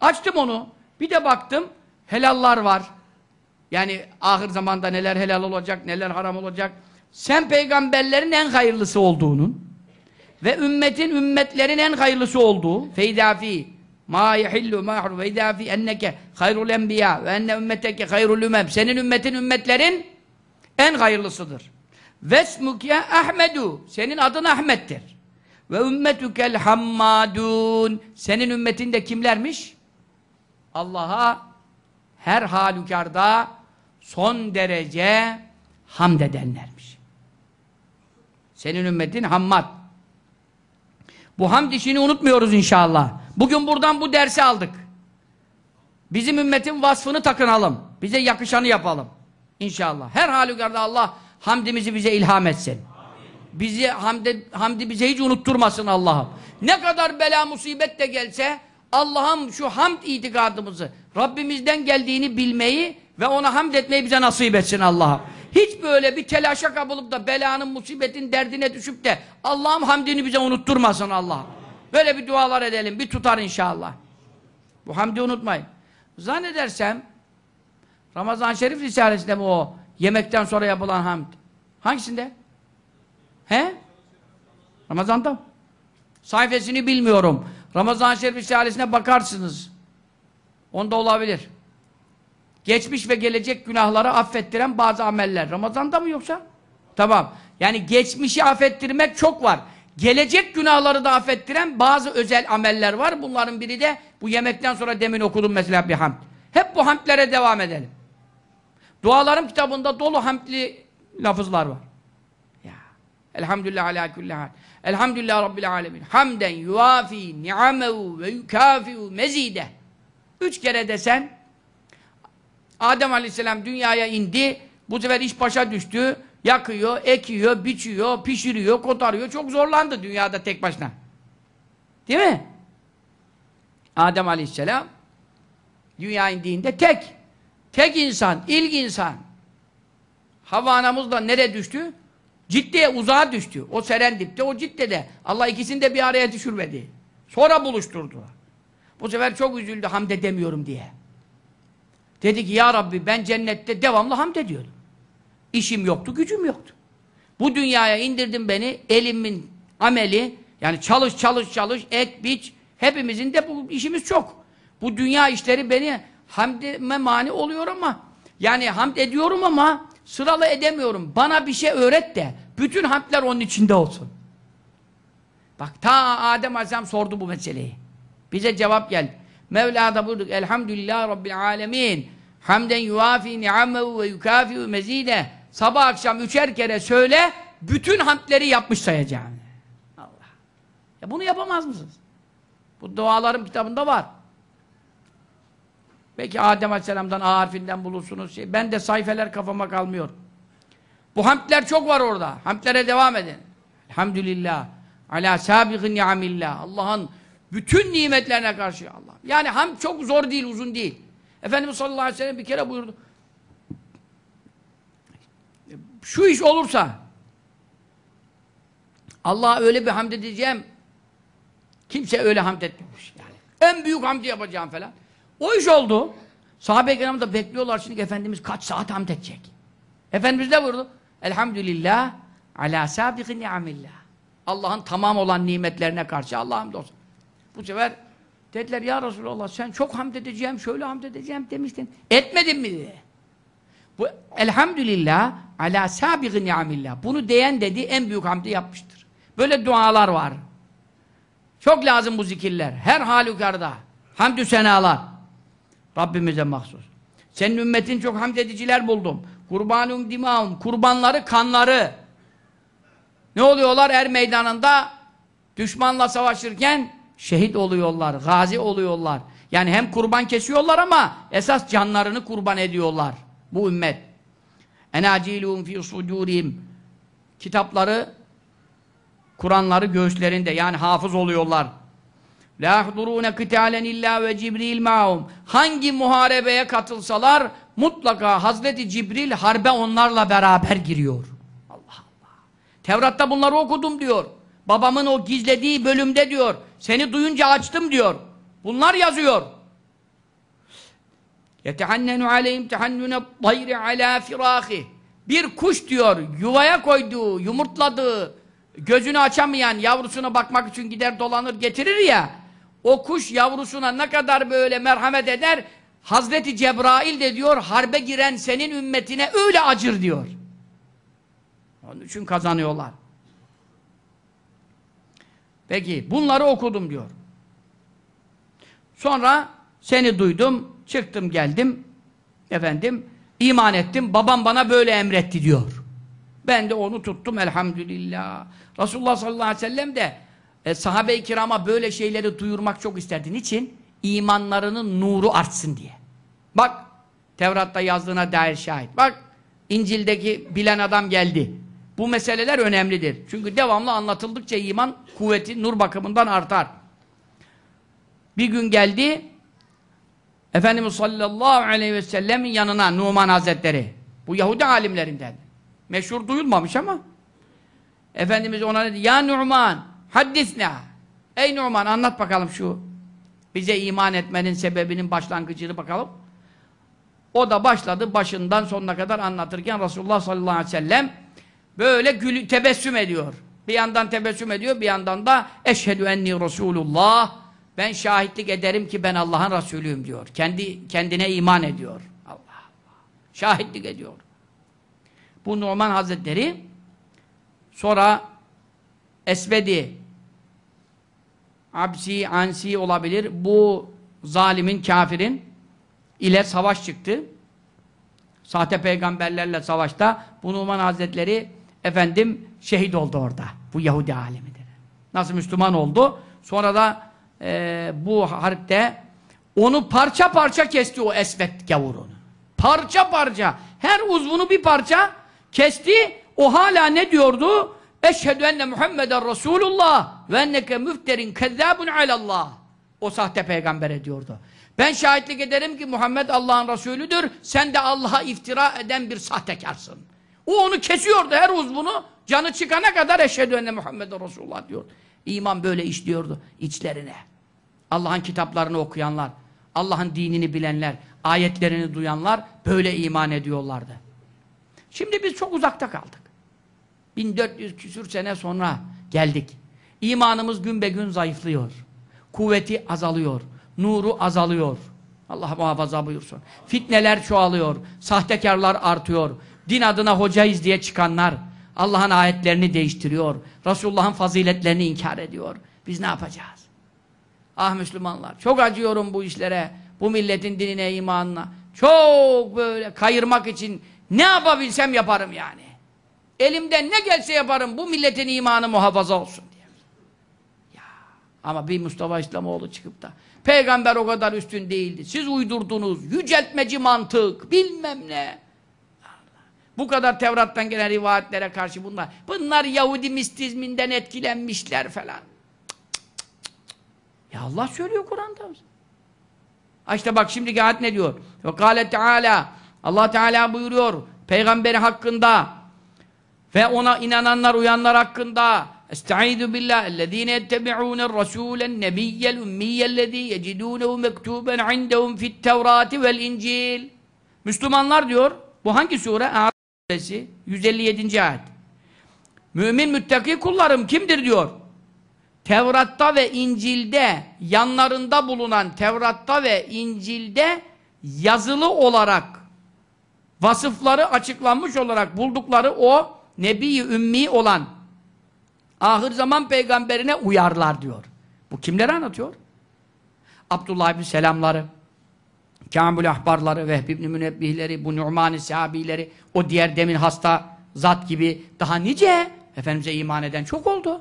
Açtım onu. Bir de baktım helallar var. Yani ahir zamanda neler helal olacak, neler haram olacak. Sen peygamberlerin en hayırlısı olduğunun ve ümmetin ümmetlerin en hayırlısı olduğu feydafi ma yahillu ma haru feydafi enneke hayrul enbiya ve enne ümmeteke hayrul ümem senin ümmetin ümmetlerin en hayırlısıdır. Vesmukya Ahmedu senin adın Ahmet'tir. Ve ümmetükel hammadun senin ümmetin de kimlermiş? Allah'a her halükarda son derece hamd edenlermiş. Senin ümmetin hammat. Bu hamd işini unutmuyoruz inşallah. Bugün buradan bu dersi aldık. Bizim ümmetin vasfını takınalım. Bize yakışanı yapalım. İnşallah. Her halükarda Allah hamdimizi bize ilham etsin. Bizi hamde, hamdi bize hiç unutturmasın Allah'ım. Ne kadar bela musibet de gelse Allah'ım şu hamd itikadımızı, Rabbimizden geldiğini bilmeyi ve ona hamd etmeyi bize nasip etsin Allah'ım. Hiç böyle bir telaşa kapılıp da belanın, musibetin derdine düşüp de Allah'ım hamdini bize unutturmasın Allah'ım. Böyle bir dualar edelim, bir tutar inşallah. Bu hamdi unutmayın. Zannedersem Ramazan Şerif Risalesi'nde mi o? Yemekten sonra yapılan hamd. Hangisinde? He? Ramazan'da mı? Sayfasını bilmiyorum. Ramazan-ı Şerif Risalesi'ne bakarsınız. Onda olabilir. Geçmiş ve gelecek günahları affettiren bazı ameller. Ramazan'da mı yoksa? Tamam. Yani geçmişi affettirmek çok var. Gelecek günahları da affettiren bazı özel ameller var. Bunların biri de bu yemekten sonra demin okudum mesela bir hamd. Hep bu hamdlere devam edelim. Dualarım kitabında dolu hamdli lafızlar var. Ya. Elhamdülillah ala kulli hal. Elhamdülillah Rabbil Alemin. Hamden yuafi ni'amehu ve yukafihu mezide. Üç kere desen Adem Aleyhisselam dünyaya indi. Bu sefer iş başa düştü. Yakıyor, ekiyor, biçiyor, pişiriyor, kotarıyor. Çok zorlandı dünyada tek başına. Değil mi? Adem Aleyhisselam dünya indiğinde tek. Tek insan, ilk insan. Hava anamız da nereye düştü? Cidde'ye uzağa düştü. O Serendip'te, o Cidde'de. Allah ikisini de bir araya düşürmedi. Sonra buluşturdu. Bu sefer çok üzüldü hamd edemiyorum diye. Dedi ki ya Rabbi ben cennette devamlı hamd ediyordum. İşim yoktu, gücüm yoktu. Bu dünyaya indirdim beni, elimin ameli, yani çalış çalış çalış, et, biç, hepimizin de bu işimiz çok. Bu dünya işleri beni hamdime mani oluyor ama, yani hamd ediyorum ama Sıralı edemiyorum. Bana bir şey öğret de bütün harfler onun içinde olsun. Bak ta Adem Aleyhisselam sordu bu meseleyi. Bize cevap geldi. Mevla da buyurduk. Elhamdülillah Rabbil Alemin. Hamden yuafi ni'amehu ve yukafi mezide. Sabah akşam üçer kere söyle. Bütün hamdleri yapmış sayacağım. Allah. Ya bunu yapamaz mısınız? Bu dualarım kitabında var. Belki Adem Aleyhisselam'dan A harfinden bulursunuz. Şey. Ben de sayfeler kafama kalmıyor. Bu hamdler çok var orada. Hamdlere devam edin. Elhamdülillah. Ala sabiqin ni'amillah. Allah'ın bütün nimetlerine karşı Allah. Yani ham çok zor değil, uzun değil. Efendimiz sallallahu aleyhi ve sellem bir kere buyurdu. Şu iş olursa Allah'a öyle bir hamd edeceğim kimse öyle hamd etmemiş. Yani en büyük hamdi yapacağım falan. O iş oldu. Sahabe-i da bekliyorlar şimdi Efendimiz kaç saat hamd edecek. Efendimiz de vurdu? Elhamdülillah ala sabiqi ni'amillah. Allah'ın tamam olan nimetlerine karşı Allah'a hamdolsun. Bu sefer dediler ya Resulallah sen çok hamd edeceğim, şöyle hamd edeceğim demiştin. Etmedin mi dedi. Bu elhamdülillah ala sabiqi ni'amillah. Bunu diyen dedi en büyük hamdi yapmıştır. Böyle dualar var. Çok lazım bu zikirler. Her halükarda. Hamdü senalar. Rabbimize mahsus. Senin ümmetin çok hamd ediciler buldum. Kurbanum dimağım, Kurbanları, kanları. Ne oluyorlar er meydanında? Düşmanla savaşırken şehit oluyorlar, gazi oluyorlar. Yani hem kurban kesiyorlar ama esas canlarını kurban ediyorlar. Bu ümmet. Enacilum fi sudurim. Kitapları, Kur'anları göğüslerinde yani hafız oluyorlar. La yahdurune kitalen illa ve Cibril maum Hangi muharebeye katılsalar mutlaka Hazreti Cibril harbe onlarla beraber giriyor. Allah Allah. Tevrat'ta bunları okudum diyor. Babamın o gizlediği bölümde diyor. Seni duyunca açtım diyor. Bunlar yazıyor. Yetehannenu aleyhim tehannune tayri ala firahi. Bir kuş diyor yuvaya koyduğu, yumurtladığı, gözünü açamayan yavrusuna bakmak için gider dolanır getirir ya o kuş yavrusuna ne kadar böyle merhamet eder Hazreti Cebrail de diyor harbe giren senin ümmetine öyle acır diyor. Onun için kazanıyorlar. Peki bunları okudum diyor. Sonra seni duydum, çıktım geldim. Efendim iman ettim. Babam bana böyle emretti diyor. Ben de onu tuttum elhamdülillah. Resulullah sallallahu aleyhi ve sellem de e, Sahabe-i kirama böyle şeyleri duyurmak çok isterdin. için imanlarının nuru artsın diye. Bak Tevrat'ta yazdığına dair şahit. Bak İncil'deki bilen adam geldi. Bu meseleler önemlidir. Çünkü devamlı anlatıldıkça iman kuvveti nur bakımından artar. Bir gün geldi Efendimiz sallallahu aleyhi ve sellemin yanına Numan Hazretleri. Bu Yahudi alimlerinden. Meşhur duyulmamış ama Efendimiz ona dedi Ya Numan Haddisna. Ey Numan anlat bakalım şu. Bize iman etmenin sebebinin başlangıcını bakalım. O da başladı başından sonuna kadar anlatırken Resulullah sallallahu aleyhi ve sellem böyle gül tebessüm ediyor. Bir yandan tebessüm ediyor bir yandan da eşhedü enni Resulullah ben şahitlik ederim ki ben Allah'ın Resulüyüm diyor. Kendi kendine iman ediyor. Allah Allah. Şahitlik ediyor. Bu Numan Hazretleri sonra Esvedi Absi, Ansi olabilir. Bu zalimin, kafirin ile savaş çıktı. Sahte peygamberlerle savaşta Bunuman Hazretleri efendim şehit oldu orada. Bu Yahudi alemidir. Nasıl Müslüman oldu? Sonra da e, bu harpte onu parça parça kesti o Esvet gavurunu. Parça parça. Her uzvunu bir parça kesti. O hala ne diyordu? Eşhedü enne Muhammeden Resulullah ve enneke müfterin kezzabun alallah. O sahte peygamber ediyordu. Ben şahitlik ederim ki Muhammed Allah'ın Resulüdür. Sen de Allah'a iftira eden bir sahtekarsın. O onu kesiyordu her uzvunu. Canı çıkana kadar eşhedü enne Muhammeden Resulullah diyor. İman böyle işliyordu içlerine. Allah'ın kitaplarını okuyanlar, Allah'ın dinini bilenler, ayetlerini duyanlar böyle iman ediyorlardı. Şimdi biz çok uzakta kaldık. 1400 küsür sene sonra geldik. İmanımız gün be gün zayıflıyor. Kuvveti azalıyor. Nuru azalıyor. Allah muhafaza buyursun. Fitneler çoğalıyor. Sahtekarlar artıyor. Din adına hocayız diye çıkanlar Allah'ın ayetlerini değiştiriyor. Resulullah'ın faziletlerini inkar ediyor. Biz ne yapacağız? Ah Müslümanlar. Çok acıyorum bu işlere. Bu milletin dinine, imanına. Çok böyle kayırmak için ne yapabilsem yaparım yani. Elimden ne gelse yaparım bu milletin imanı muhafaza olsun diye. Ya. Ama bir Mustafa İslamoğlu çıkıp da peygamber o kadar üstün değildi. Siz uydurdunuz. Yüceltmeci mantık. Bilmem ne. Bu kadar Tevrat'tan gelen rivayetlere karşı bunlar. Bunlar Yahudi mistizminden etkilenmişler falan. Ya Allah söylüyor Kur'an'da. Ha işte bak şimdi ayet ne diyor? Ve kâle Teala Allah Teala buyuruyor peygamberi hakkında ve ona inananlar uyanlar hakkında Estaizu billah ellezine yettebi'ûne rasûlen nebiyyel ummiyyellezî yecidûnehu mektuben indehum fit tevrati vel incil Müslümanlar diyor bu hangi sure? Arap suresi 157. ayet Mümin müttaki kullarım kimdir diyor Tevrat'ta ve İncil'de yanlarında bulunan Tevrat'ta ve İncil'de yazılı olarak vasıfları açıklanmış olarak buldukları o nebi ümmi olan ahir zaman peygamberine uyarlar diyor. Bu kimleri anlatıyor? Abdullah ibn Selamları, Kâmül Ahbarları, Vehb ibn Münebbihleri, bu Nu'man-ı Sahabileri, o diğer demin hasta zat gibi daha nice Efendimiz'e iman eden çok oldu.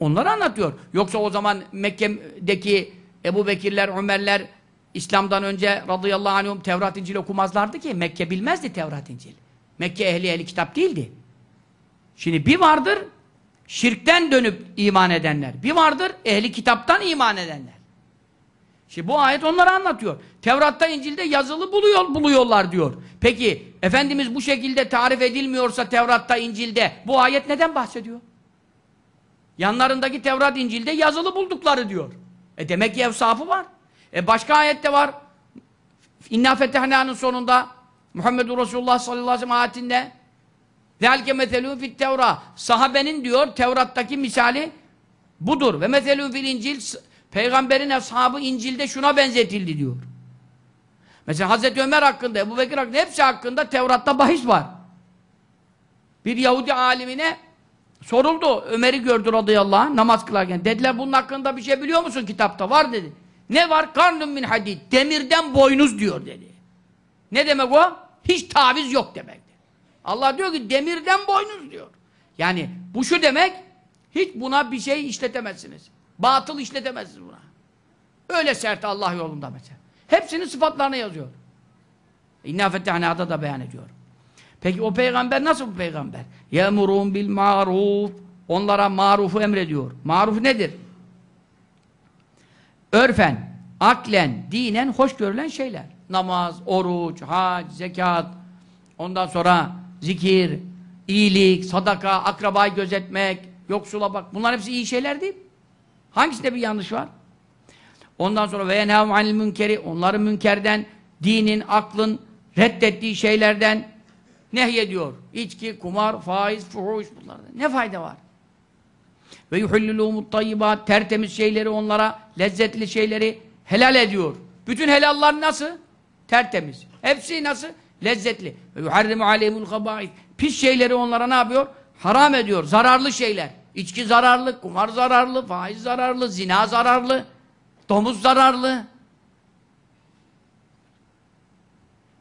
Onları anlatıyor. Yoksa o zaman Mekke'deki Ebu Bekirler, Ömerler İslam'dan önce radıyallahu anhum Tevrat İncil okumazlardı ki. Mekke bilmezdi Tevrat İncil. Mekke ehli ehli kitap değildi. Şimdi bir vardır şirkten dönüp iman edenler. Bir vardır ehli kitaptan iman edenler. Şimdi bu ayet onları anlatıyor. Tevrat'ta İncil'de yazılı buluyor, buluyorlar diyor. Peki Efendimiz bu şekilde tarif edilmiyorsa Tevrat'ta İncil'de bu ayet neden bahsediyor? Yanlarındaki Tevrat İncil'de yazılı buldukları diyor. E demek ki evsafı var. E başka ayette var. İnna Fetehna'nın sonunda Muhammedur Resulullah sallallahu aleyhi ve sellem ayetinde Zelke meselû fit Tevra. Sahabenin diyor Tevrat'taki misali budur. Ve meselû fil İncil peygamberin ashabı İncil'de şuna benzetildi diyor. Mesela Hazreti Ömer hakkında, Ebu Bekir hakkında hepsi hakkında Tevrat'ta bahis var. Bir Yahudi alimine soruldu. Ömer'i gördü radıyallahu anh namaz kılarken. Dediler bunun hakkında bir şey biliyor musun kitapta? Var dedi. Ne var? Karnım min hadid. Demirden boynuz diyor dedi. Ne demek o? Hiç taviz yok demektir. Allah diyor ki demirden boynuz diyor. Yani bu şu demek hiç buna bir şey işletemezsiniz. Batıl işletemezsiniz buna. Öyle sert Allah yolunda mesela. Hepsinin sıfatlarını yazıyor. İnna fettehanada da beyan ediyor. Peki o peygamber nasıl bir peygamber? Yemurun bil maruf. Onlara marufu emrediyor. Maruf nedir? Örfen, aklen, dinen hoş görülen şeyler namaz, oruç, hac, zekat, ondan sonra zikir, iyilik, sadaka, akrabayı gözetmek, yoksula bak. Bunlar hepsi iyi şeyler değil. Hangisinde bir yanlış var? Ondan sonra ve yenhevum anil münkeri onları münkerden, dinin, aklın reddettiği şeylerden nehyediyor. İçki, kumar, faiz, fuhuş bunlardan. Ne fayda var? Ve yuhillulumut tayyibat tertemiz şeyleri onlara, lezzetli şeyleri helal ediyor. Bütün helallar nasıl? Tertemiz. Hepsi nasıl? Lezzetli. يُحَرِّمُ عَلَيْهِمُ الْخَبَائِثِ Pis şeyleri onlara ne yapıyor? Haram ediyor. Zararlı şeyler. İçki zararlı, kumar zararlı, faiz zararlı, zina zararlı, domuz zararlı.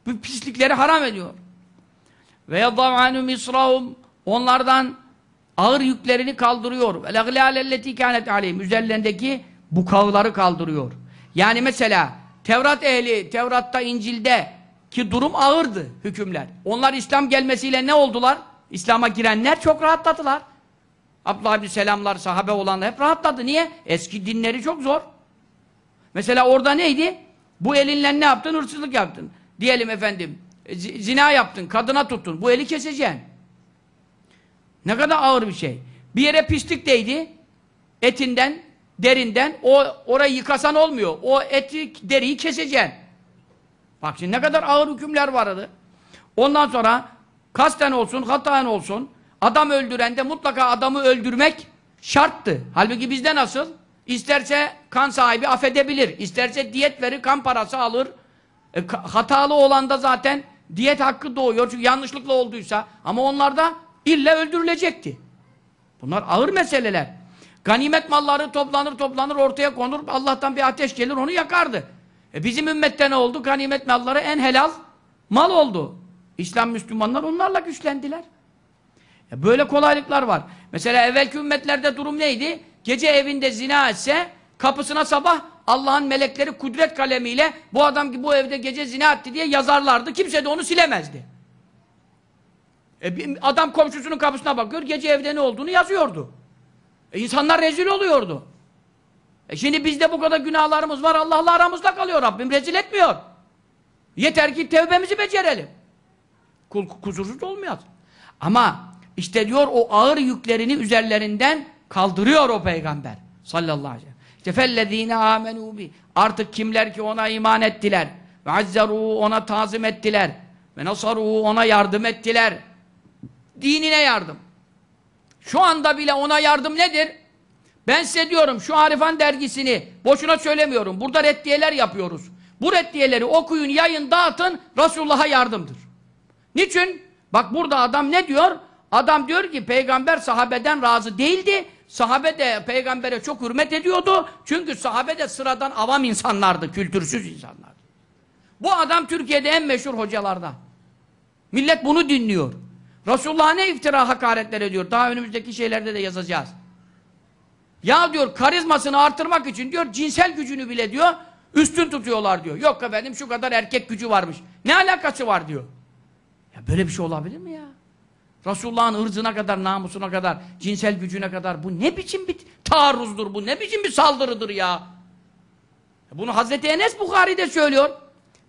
Bu pislikleri haram ediyor. Ve yadavanu misrahum onlardan ağır yüklerini kaldırıyor. Ve laglalelleti kanet aleyhim üzerlerindeki bu kavları kaldırıyor. Yani mesela Tevrat ehli, Tevrat'ta, İncil'de ki durum ağırdı hükümler. Onlar İslam gelmesiyle ne oldular? İslam'a girenler çok rahatladılar. Abdullah ibn Selamlar, sahabe olanlar hep rahatladı. Niye? Eski dinleri çok zor. Mesela orada neydi? Bu elinle ne yaptın? Hırsızlık yaptın. Diyelim efendim, zina yaptın, kadına tuttun. Bu eli keseceksin. Ne kadar ağır bir şey. Bir yere pislik değdi, etinden derinden o orayı yıkasan olmuyor. O eti deriyi keseceksin. Bak şimdi ne kadar ağır hükümler vardı. Ondan sonra kasten olsun, hataen olsun adam öldüren de mutlaka adamı öldürmek şarttı. Halbuki bizde nasıl? İsterse kan sahibi affedebilir. İsterse diyet verir, kan parası alır. E, hatalı olan da zaten diyet hakkı doğuyor. Çünkü yanlışlıkla olduysa. Ama onlarda illa öldürülecekti. Bunlar ağır meseleler. Ganimet malları toplanır toplanır ortaya konur. Allah'tan bir ateş gelir onu yakardı. E bizim ümmetten ne oldu? Ganimet malları en helal mal oldu. İslam Müslümanlar onlarla güçlendiler. E böyle kolaylıklar var. Mesela evvelki ümmetlerde durum neydi? Gece evinde zina etse kapısına sabah Allah'ın melekleri kudret kalemiyle bu adam ki bu evde gece zina etti diye yazarlardı. Kimse de onu silemezdi. E, adam komşusunun kapısına bakıyor. Gece evde ne olduğunu yazıyordu. E insanlar rezil oluyordu. E şimdi bizde bu kadar günahlarımız var. Allah'la aramızda kalıyor Rabbim. Rezil etmiyor. Yeter ki tevbemizi becerelim. Kul kusursuz olmayaz. Ama işte diyor o ağır yüklerini üzerlerinden kaldırıyor o peygamber. Sallallahu aleyhi ve sellem. İşte fellezine amenu bi. Artık kimler ki ona iman ettiler ve azzeru ona tazim ettiler ve nasaru ona yardım ettiler. Dinine yardım. Şu anda bile ona yardım nedir? Ben size diyorum şu Arifan dergisini boşuna söylemiyorum. Burada reddiyeler yapıyoruz. Bu reddiyeleri okuyun, yayın, dağıtın. Resulullah'a yardımdır. Niçin? Bak burada adam ne diyor? Adam diyor ki peygamber sahabeden razı değildi. Sahabe de peygambere çok hürmet ediyordu. Çünkü sahabe de sıradan avam insanlardı, kültürsüz insanlardı. Bu adam Türkiye'de en meşhur hocalardan. Millet bunu dinliyor. Resulullah'a ne iftira hakaretler ediyor? Daha önümüzdeki şeylerde de yazacağız. Ya diyor karizmasını artırmak için diyor cinsel gücünü bile diyor üstün tutuyorlar diyor. Yok efendim şu kadar erkek gücü varmış. Ne alakası var diyor. Ya böyle bir şey olabilir mi ya? Resulullah'ın ırzına kadar, namusuna kadar, cinsel gücüne kadar bu ne biçim bir taarruzdur bu? Ne biçim bir saldırıdır ya? Bunu Hazreti Enes Bukhari'de söylüyor.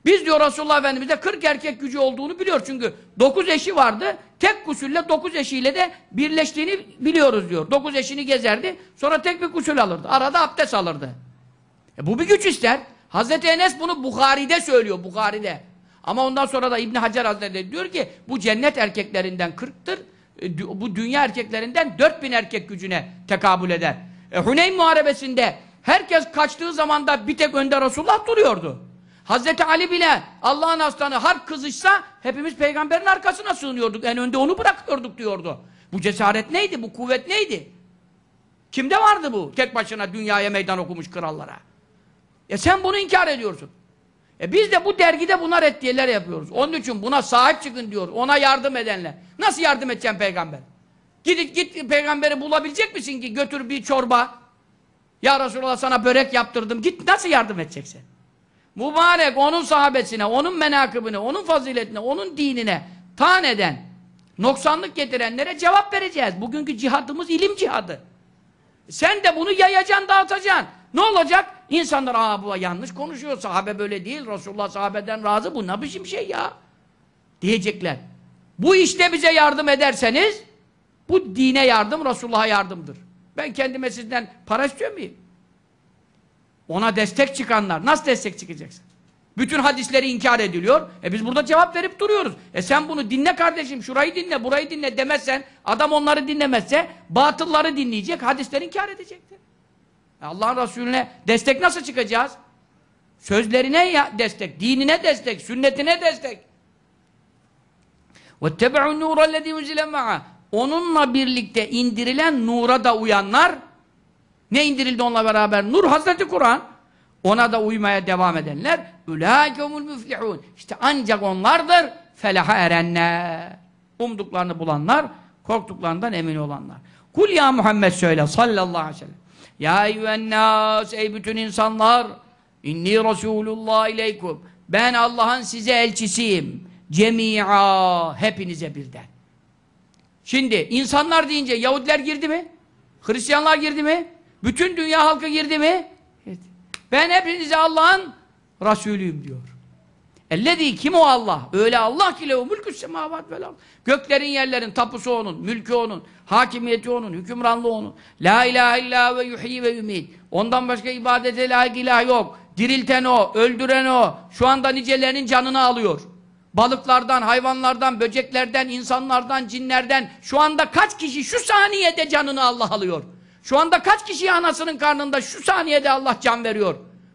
Biz diyor Resulullah Efendimiz'de 40 erkek gücü olduğunu biliyor çünkü 9 eşi vardı. Tek gusülle 9 eşiyle de birleştiğini biliyoruz diyor. 9 eşini gezerdi. Sonra tek bir gusül alırdı. Arada abdest alırdı. E bu bir güç ister. Hazreti Enes bunu Bukhari'de söylüyor. Bukhari'de. Ama ondan sonra da İbn Hacer Hazretleri diyor ki bu cennet erkeklerinden 40'tır. E, bu dünya erkeklerinden 4000 erkek gücüne tekabül eder. E, Huneyn muharebesinde herkes kaçtığı zaman da bir tek önde Resulullah duruyordu. Hazreti Ali bile Allah'ın aslanı harp kızışsa hepimiz peygamberin arkasına sığınıyorduk. En önde onu bırakıyorduk diyordu. Bu cesaret neydi? Bu kuvvet neydi? Kimde vardı bu? Tek başına dünyaya meydan okumuş krallara. E sen bunu inkar ediyorsun. E biz de bu dergide buna reddiyeler yapıyoruz. Onun için buna sahip çıkın diyor. Ona yardım edenler. Nasıl yardım edeceğim peygamber? Gidip git peygamberi bulabilecek misin ki götür bir çorba. Ya Resulallah sana börek yaptırdım. Git nasıl yardım edeceksin? mübarek onun sahabesine, onun menakıbına, onun faziletine, onun dinine tan eden, noksanlık getirenlere cevap vereceğiz. Bugünkü cihadımız ilim cihadı. Sen de bunu yayacaksın, dağıtacaksın. Ne olacak? İnsanlar aa bu yanlış konuşuyor, sahabe böyle değil, Resulullah sahabeden razı, bu ne biçim şey ya? Diyecekler. Bu işte bize yardım ederseniz, bu dine yardım, Resulullah'a yardımdır. Ben kendime sizden para istiyor muyum? Ona destek çıkanlar. Nasıl destek çıkacaksın? Bütün hadisleri inkar ediliyor. E biz burada cevap verip duruyoruz. E sen bunu dinle kardeşim, şurayı dinle, burayı dinle demezsen, adam onları dinlemezse batılları dinleyecek, hadisleri inkar edecektir. E Allah'ın Resulüne destek nasıl çıkacağız? Sözlerine ya destek, dinine destek, sünnetine destek. وَاتَّبَعُوا النُّورَ الَّذ۪ي اُنْزِلَ Onunla birlikte indirilen nura da uyanlar ne indirildi onunla beraber? Nur Hazreti Kur'an. Ona da uymaya devam edenler ulaikemul müflihun. İşte ancak onlardır felaha erenler. Umduklarını bulanlar, korktuklarından emin olanlar. Kul ya Muhammed söyle sallallahu aleyhi ve sellem. Ya eyyühennâs ey bütün insanlar inni Resulullah ileykum. Ben Allah'ın size elçisiyim. Cemi'a hepinize birden. Şimdi insanlar deyince Yahudiler girdi mi? Hristiyanlar girdi mi? Bütün dünya halkı girdi mi? Evet. Ben hepinize Allah'ın Resulüyüm diyor. Ellezî kim o Allah? Öyle Allah ki lehu mülkü semavat vel Göklerin yerlerin tapusu onun, mülkü onun, hakimiyeti onun, hükümranlığı onun. La ilahe illa ve yuhyi ve yumit. Ondan başka ibadete layık ilah yok. Dirilten o, öldüren o. Şu anda nicelerinin canını alıyor. Balıklardan, hayvanlardan, böceklerden, insanlardan, cinlerden şu anda kaç kişi şu saniyede canını Allah alıyor? Şu anda kaç kişi anasının karnında şu saniyede Allah can veriyor?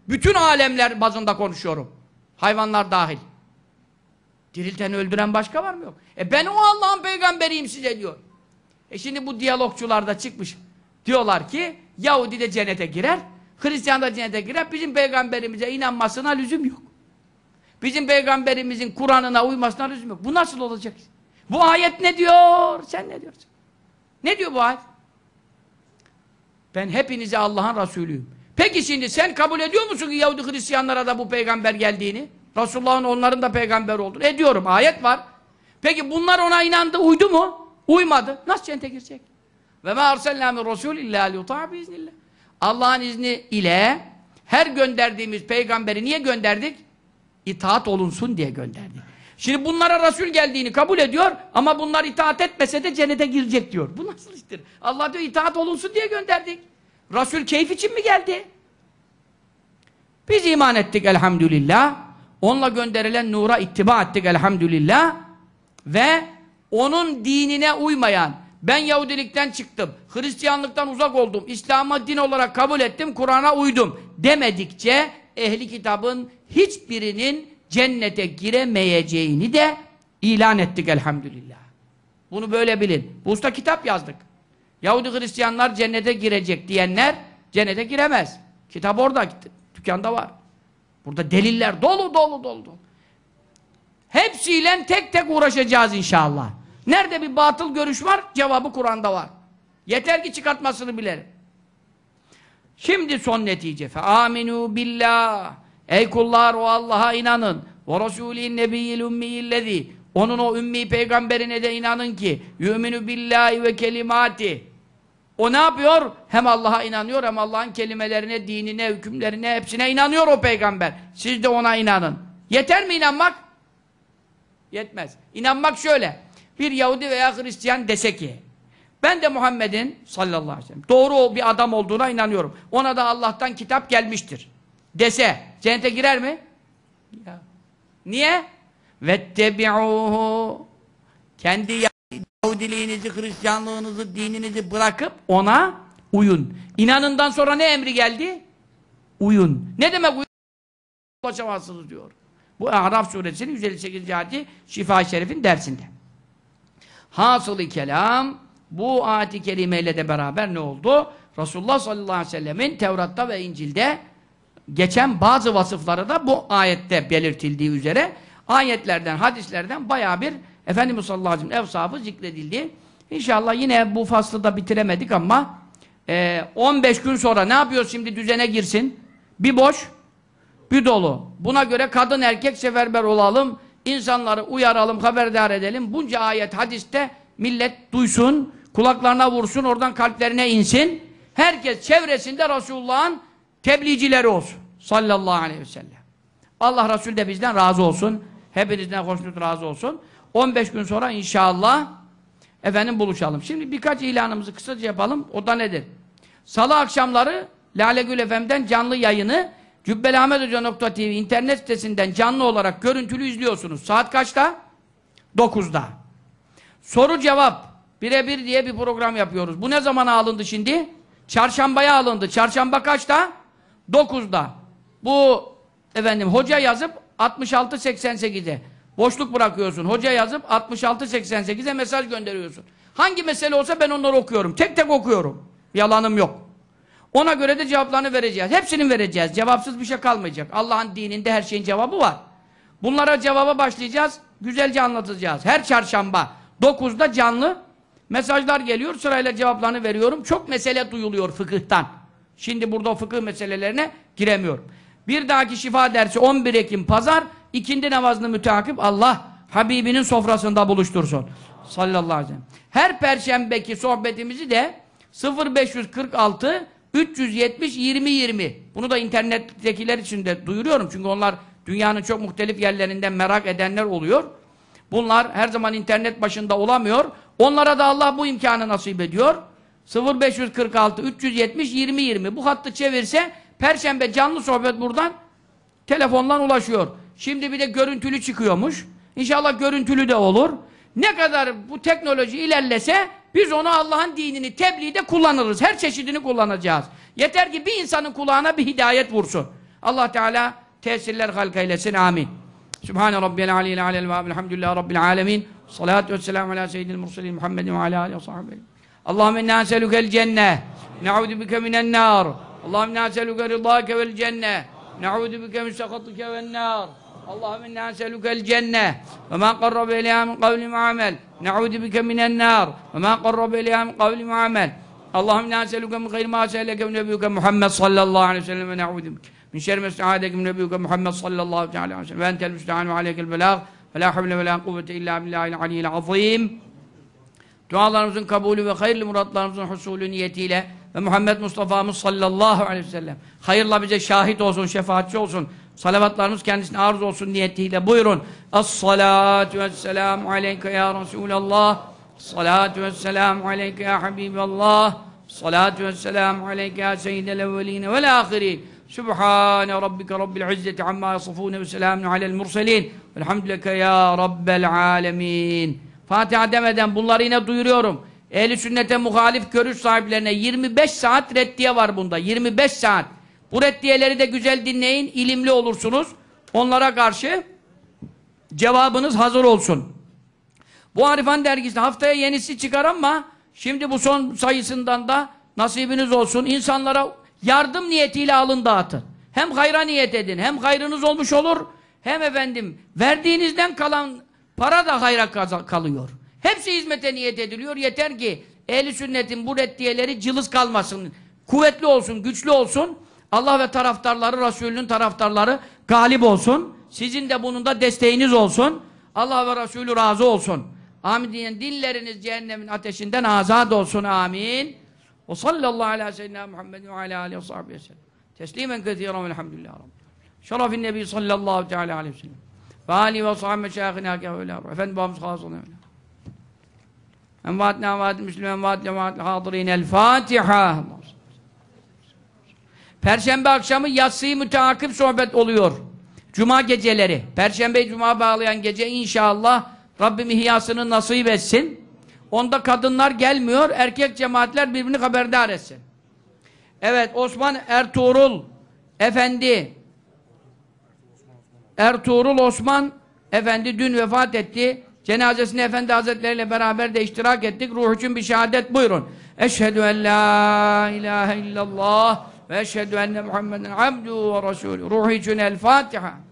Bütün alemler bazında konuşuyorum. Hayvanlar dahil. Dirilten öldüren başka var mı yok? E ben o Allah'ın peygamberiyim size diyor. E şimdi bu diyalogçular da çıkmış. Diyorlar ki Yahudi de cennete girer, Hristiyan da cennete girer. Bizim peygamberimize inanmasına lüzum yok. Bizim peygamberimizin Kur'an'ına uymasına lüzum yok. Bu nasıl olacak? Bu ayet ne diyor? Sen ne diyorsun? Ne diyor bu ayet? Ben hepinize Allah'ın Resulüyüm. Peki şimdi sen kabul ediyor musun ki Yahudi Hristiyanlara da bu peygamber geldiğini? Resulullah'ın onların da peygamber olduğunu. Ediyorum. Ayet var. Peki bunlar ona inandı. Uydu mu? Uymadı. Nasıl cennete girecek? Ve ma arsalna min rasul liyuta'a biiznillah. Allah'ın izni ile her gönderdiğimiz peygamberi niye gönderdik? İtaat olunsun diye gönderdik. Şimdi bunlara Resul geldiğini kabul ediyor ama bunlar itaat etmese de cennete girecek diyor. Bu nasıl iştir? Allah diyor itaat olunsun diye gönderdik. Resul keyif için mi geldi? Biz iman ettik elhamdülillah. Onunla gönderilen nura ittiba ettik elhamdülillah. Ve onun dinine uymayan, ben Yahudilikten çıktım, Hristiyanlıktan uzak oldum, İslam'a din olarak kabul ettim, Kur'an'a uydum demedikçe ehli kitabın hiçbirinin cennete giremeyeceğini de ilan ettik elhamdülillah. Bunu böyle bilin. Bu usta kitap yazdık. Yahudi Hristiyanlar cennete girecek diyenler cennete giremez. Kitap orada, gitti. dükkanda var. Burada deliller dolu dolu dolu. Hepsiyle tek tek uğraşacağız inşallah. Nerede bir batıl görüş var? Cevabı Kur'an'da var. Yeter ki çıkartmasını bilelim. Şimdi son netice. Aminu billah. Ey kullar o Allah'a inanın. Ve Resulîn nebiyyil ümmiyillezî. Onun o ümmi peygamberine de inanın ki yüminü billahi ve kelimati. O ne yapıyor? Hem Allah'a inanıyor hem Allah'ın kelimelerine, dinine, hükümlerine, hepsine inanıyor o peygamber. Siz de ona inanın. Yeter mi inanmak? Yetmez. İnanmak şöyle. Bir Yahudi veya Hristiyan dese ki ben de Muhammed'in sallallahu aleyhi ve sellem doğru bir adam olduğuna inanıyorum. Ona da Allah'tan kitap gelmiştir. Dese Cennete girer mi? Ya. Niye? Vettebi'uhu Kendi Yahudiliğinizi, Hristiyanlığınızı, dininizi bırakıp ona uyun. İnanından sonra ne emri geldi? Uyun. Ne demek uyun? Ulaşamazsınız diyor. Bu Araf suresinin 158. ayeti Şifa-i Şerif'in dersinde. Hasıl-ı kelam bu ayet-i kerimeyle de beraber ne oldu? Resulullah sallallahu aleyhi ve sellemin Tevrat'ta ve İncil'de geçen bazı vasıfları da bu ayette belirtildiği üzere ayetlerden, hadislerden baya bir Efendimiz sallallahu aleyhi ve sellem evsafı zikredildi. İnşallah yine bu faslı da bitiremedik ama e, 15 gün sonra ne yapıyoruz şimdi düzene girsin? Bir boş, bir dolu. Buna göre kadın erkek seferber olalım, insanları uyaralım, haberdar edelim. Bunca ayet hadiste millet duysun, kulaklarına vursun, oradan kalplerine insin. Herkes çevresinde Resulullah'ın Tebliğciler olsun. Sallallahu aleyhi ve sellem. Allah Resulü de bizden razı olsun. Hepinizden hoşnut razı olsun. 15 gün sonra inşallah efendim buluşalım. Şimdi birkaç ilanımızı kısaca yapalım. O da nedir? Salı akşamları Lale Gül FM'den canlı yayını cübbelahmethoca.tv internet sitesinden canlı olarak görüntülü izliyorsunuz. Saat kaçta? 9'da. Soru cevap birebir diye bir program yapıyoruz. Bu ne zamana alındı şimdi? Çarşambaya alındı. Çarşamba kaçta? 9'da bu efendim hoca yazıp 66-88'e boşluk bırakıyorsun. Hoca yazıp 66-88'e mesaj gönderiyorsun. Hangi mesele olsa ben onları okuyorum. Tek tek okuyorum. Yalanım yok. Ona göre de cevaplarını vereceğiz. Hepsini vereceğiz. Cevapsız bir şey kalmayacak. Allah'ın dininde her şeyin cevabı var. Bunlara cevaba başlayacağız. Güzelce anlatacağız. Her çarşamba 9'da canlı mesajlar geliyor. Sırayla cevaplarını veriyorum. Çok mesele duyuluyor fıkıhtan. Şimdi burada fıkıh meselelerine giremiyorum. Bir dahaki şifa dersi 11 Ekim pazar ikindi namazını müteakip Allah Habibinin sofrasında buluştursun. Sallallahu aleyhi ve sellem. Her perşembeki sohbetimizi de 0546 370 20 bunu da internettekiler için de duyuruyorum çünkü onlar dünyanın çok muhtelif yerlerinden merak edenler oluyor. Bunlar her zaman internet başında olamıyor. Onlara da Allah bu imkanı nasip ediyor. 0546 370 2020 20 bu hattı çevirse perşembe canlı sohbet buradan telefondan ulaşıyor. Şimdi bir de görüntülü çıkıyormuş. İnşallah görüntülü de olur. Ne kadar bu teknoloji ilerlese biz onu Allah'ın dinini tebliğde kullanırız. Her çeşidini kullanacağız. Yeter ki bir insanın kulağına bir hidayet vursun. Allah Teala tesirler halka eylesin. Amin. Sübhane Rabbiyel Aleyhi Aleyhi Aleyhi Aleyhi Aleyhi Aleyhi Aleyhi Aleyhi Aleyhi Aleyhi Aleyhi Aleyhi Aleyhi Aleyhi Aleyhi Aleyhi Aleyhi اللهم إنا نسألك الجنة نعوذ بك من النار اللهم إنا نسألك رضاك والجنة نعوذ بك من سخطك والنار اللهم إنا نسألك الجنة وما قرب إليها من قول وعمل نعوذ بك من النار وما قرب إليها من قول وعمل اللهم إنا نسألك من خير ما سألك من نبيك محمد صلى الله عليه وسلم ونعوذ بك من شر ما استعاذك من نبيك محمد صلى الله عليه وسلم وأنت المستعان وعليك البلاغ فلا حول ولا قوة إلا بالله العلي العظيم Dualarımızın kabulü ve hayırlı muratlarımızın husulü niyetiyle ve Muhammed Mustafa'mız sallallahu aleyhi ve sellem hayırla bize şahit olsun, şefaatçi olsun. Salavatlarımız kendisine arz olsun niyetiyle. Buyurun. As salatu vesselamu aleyke ya Resulallah. Salatu vesselamu aleyke ya Habiballah. Salatu vesselamu aleyke ya seyyidel evveline vel ahirin. Sübhane rabbike rabbil izzeti amma yasafune ve selamun alel murselin. Velhamdüleke ya rabbel alemin. Fatiha demeden bunları yine duyuruyorum. Ehli sünnete muhalif görüş sahiplerine 25 saat reddiye var bunda. 25 saat. Bu reddiyeleri de güzel dinleyin, ilimli olursunuz. Onlara karşı cevabınız hazır olsun. Bu Arifan dergisi haftaya yenisi çıkar ama şimdi bu son sayısından da nasibiniz olsun. İnsanlara yardım niyetiyle alın dağıtın. Hem hayra niyet edin, hem hayrınız olmuş olur, hem efendim verdiğinizden kalan Para da hayra kalıyor. Hepsi hizmete niyet ediliyor. Yeter ki ehli sünnetin bu reddiyeleri cılız kalmasın. Kuvvetli olsun, güçlü olsun. Allah ve taraftarları, Resulünün taraftarları galip olsun. Sizin de bunun da desteğiniz olsun. Allah ve Resulü razı olsun. Amin diyen dilleriniz cehennemin ateşinden azad olsun. Amin. O sallallahu aleyhi seyyidina Muhammed ve ala alihi ve sahbihi ve sellem. Teslimen kethiren velhamdülillahi rabbil. Şerefin nebi sallallahu aleyhi ve sellem. Ve âli ve sahâb meşâhînâ kevûlâ. Efendim babamız hasılına öyle. Envaatnâ envaatil müslüm envaatil envaatil hâdırîn. El Fatiha. Perşembe akşamı yatsıyı müteakip sohbet oluyor. Cuma geceleri. Perşembe Cuma bağlayan gece inşallah Rabbim ihyasını nasip etsin. Onda kadınlar gelmiyor, erkek cemaatler birbirini haberdar etsin. Evet, Osman Ertuğrul Efendi Ertuğrul Osman Efendi dün vefat etti. cenazesini Efendi Hazretleri ile beraber de iştirak ettik. Ruh için bir şehadet buyurun. Eşhedü en la ilahe illallah ve eşhedü enne Muhammeden abdu ve resulü. Ruh için el Fatiha.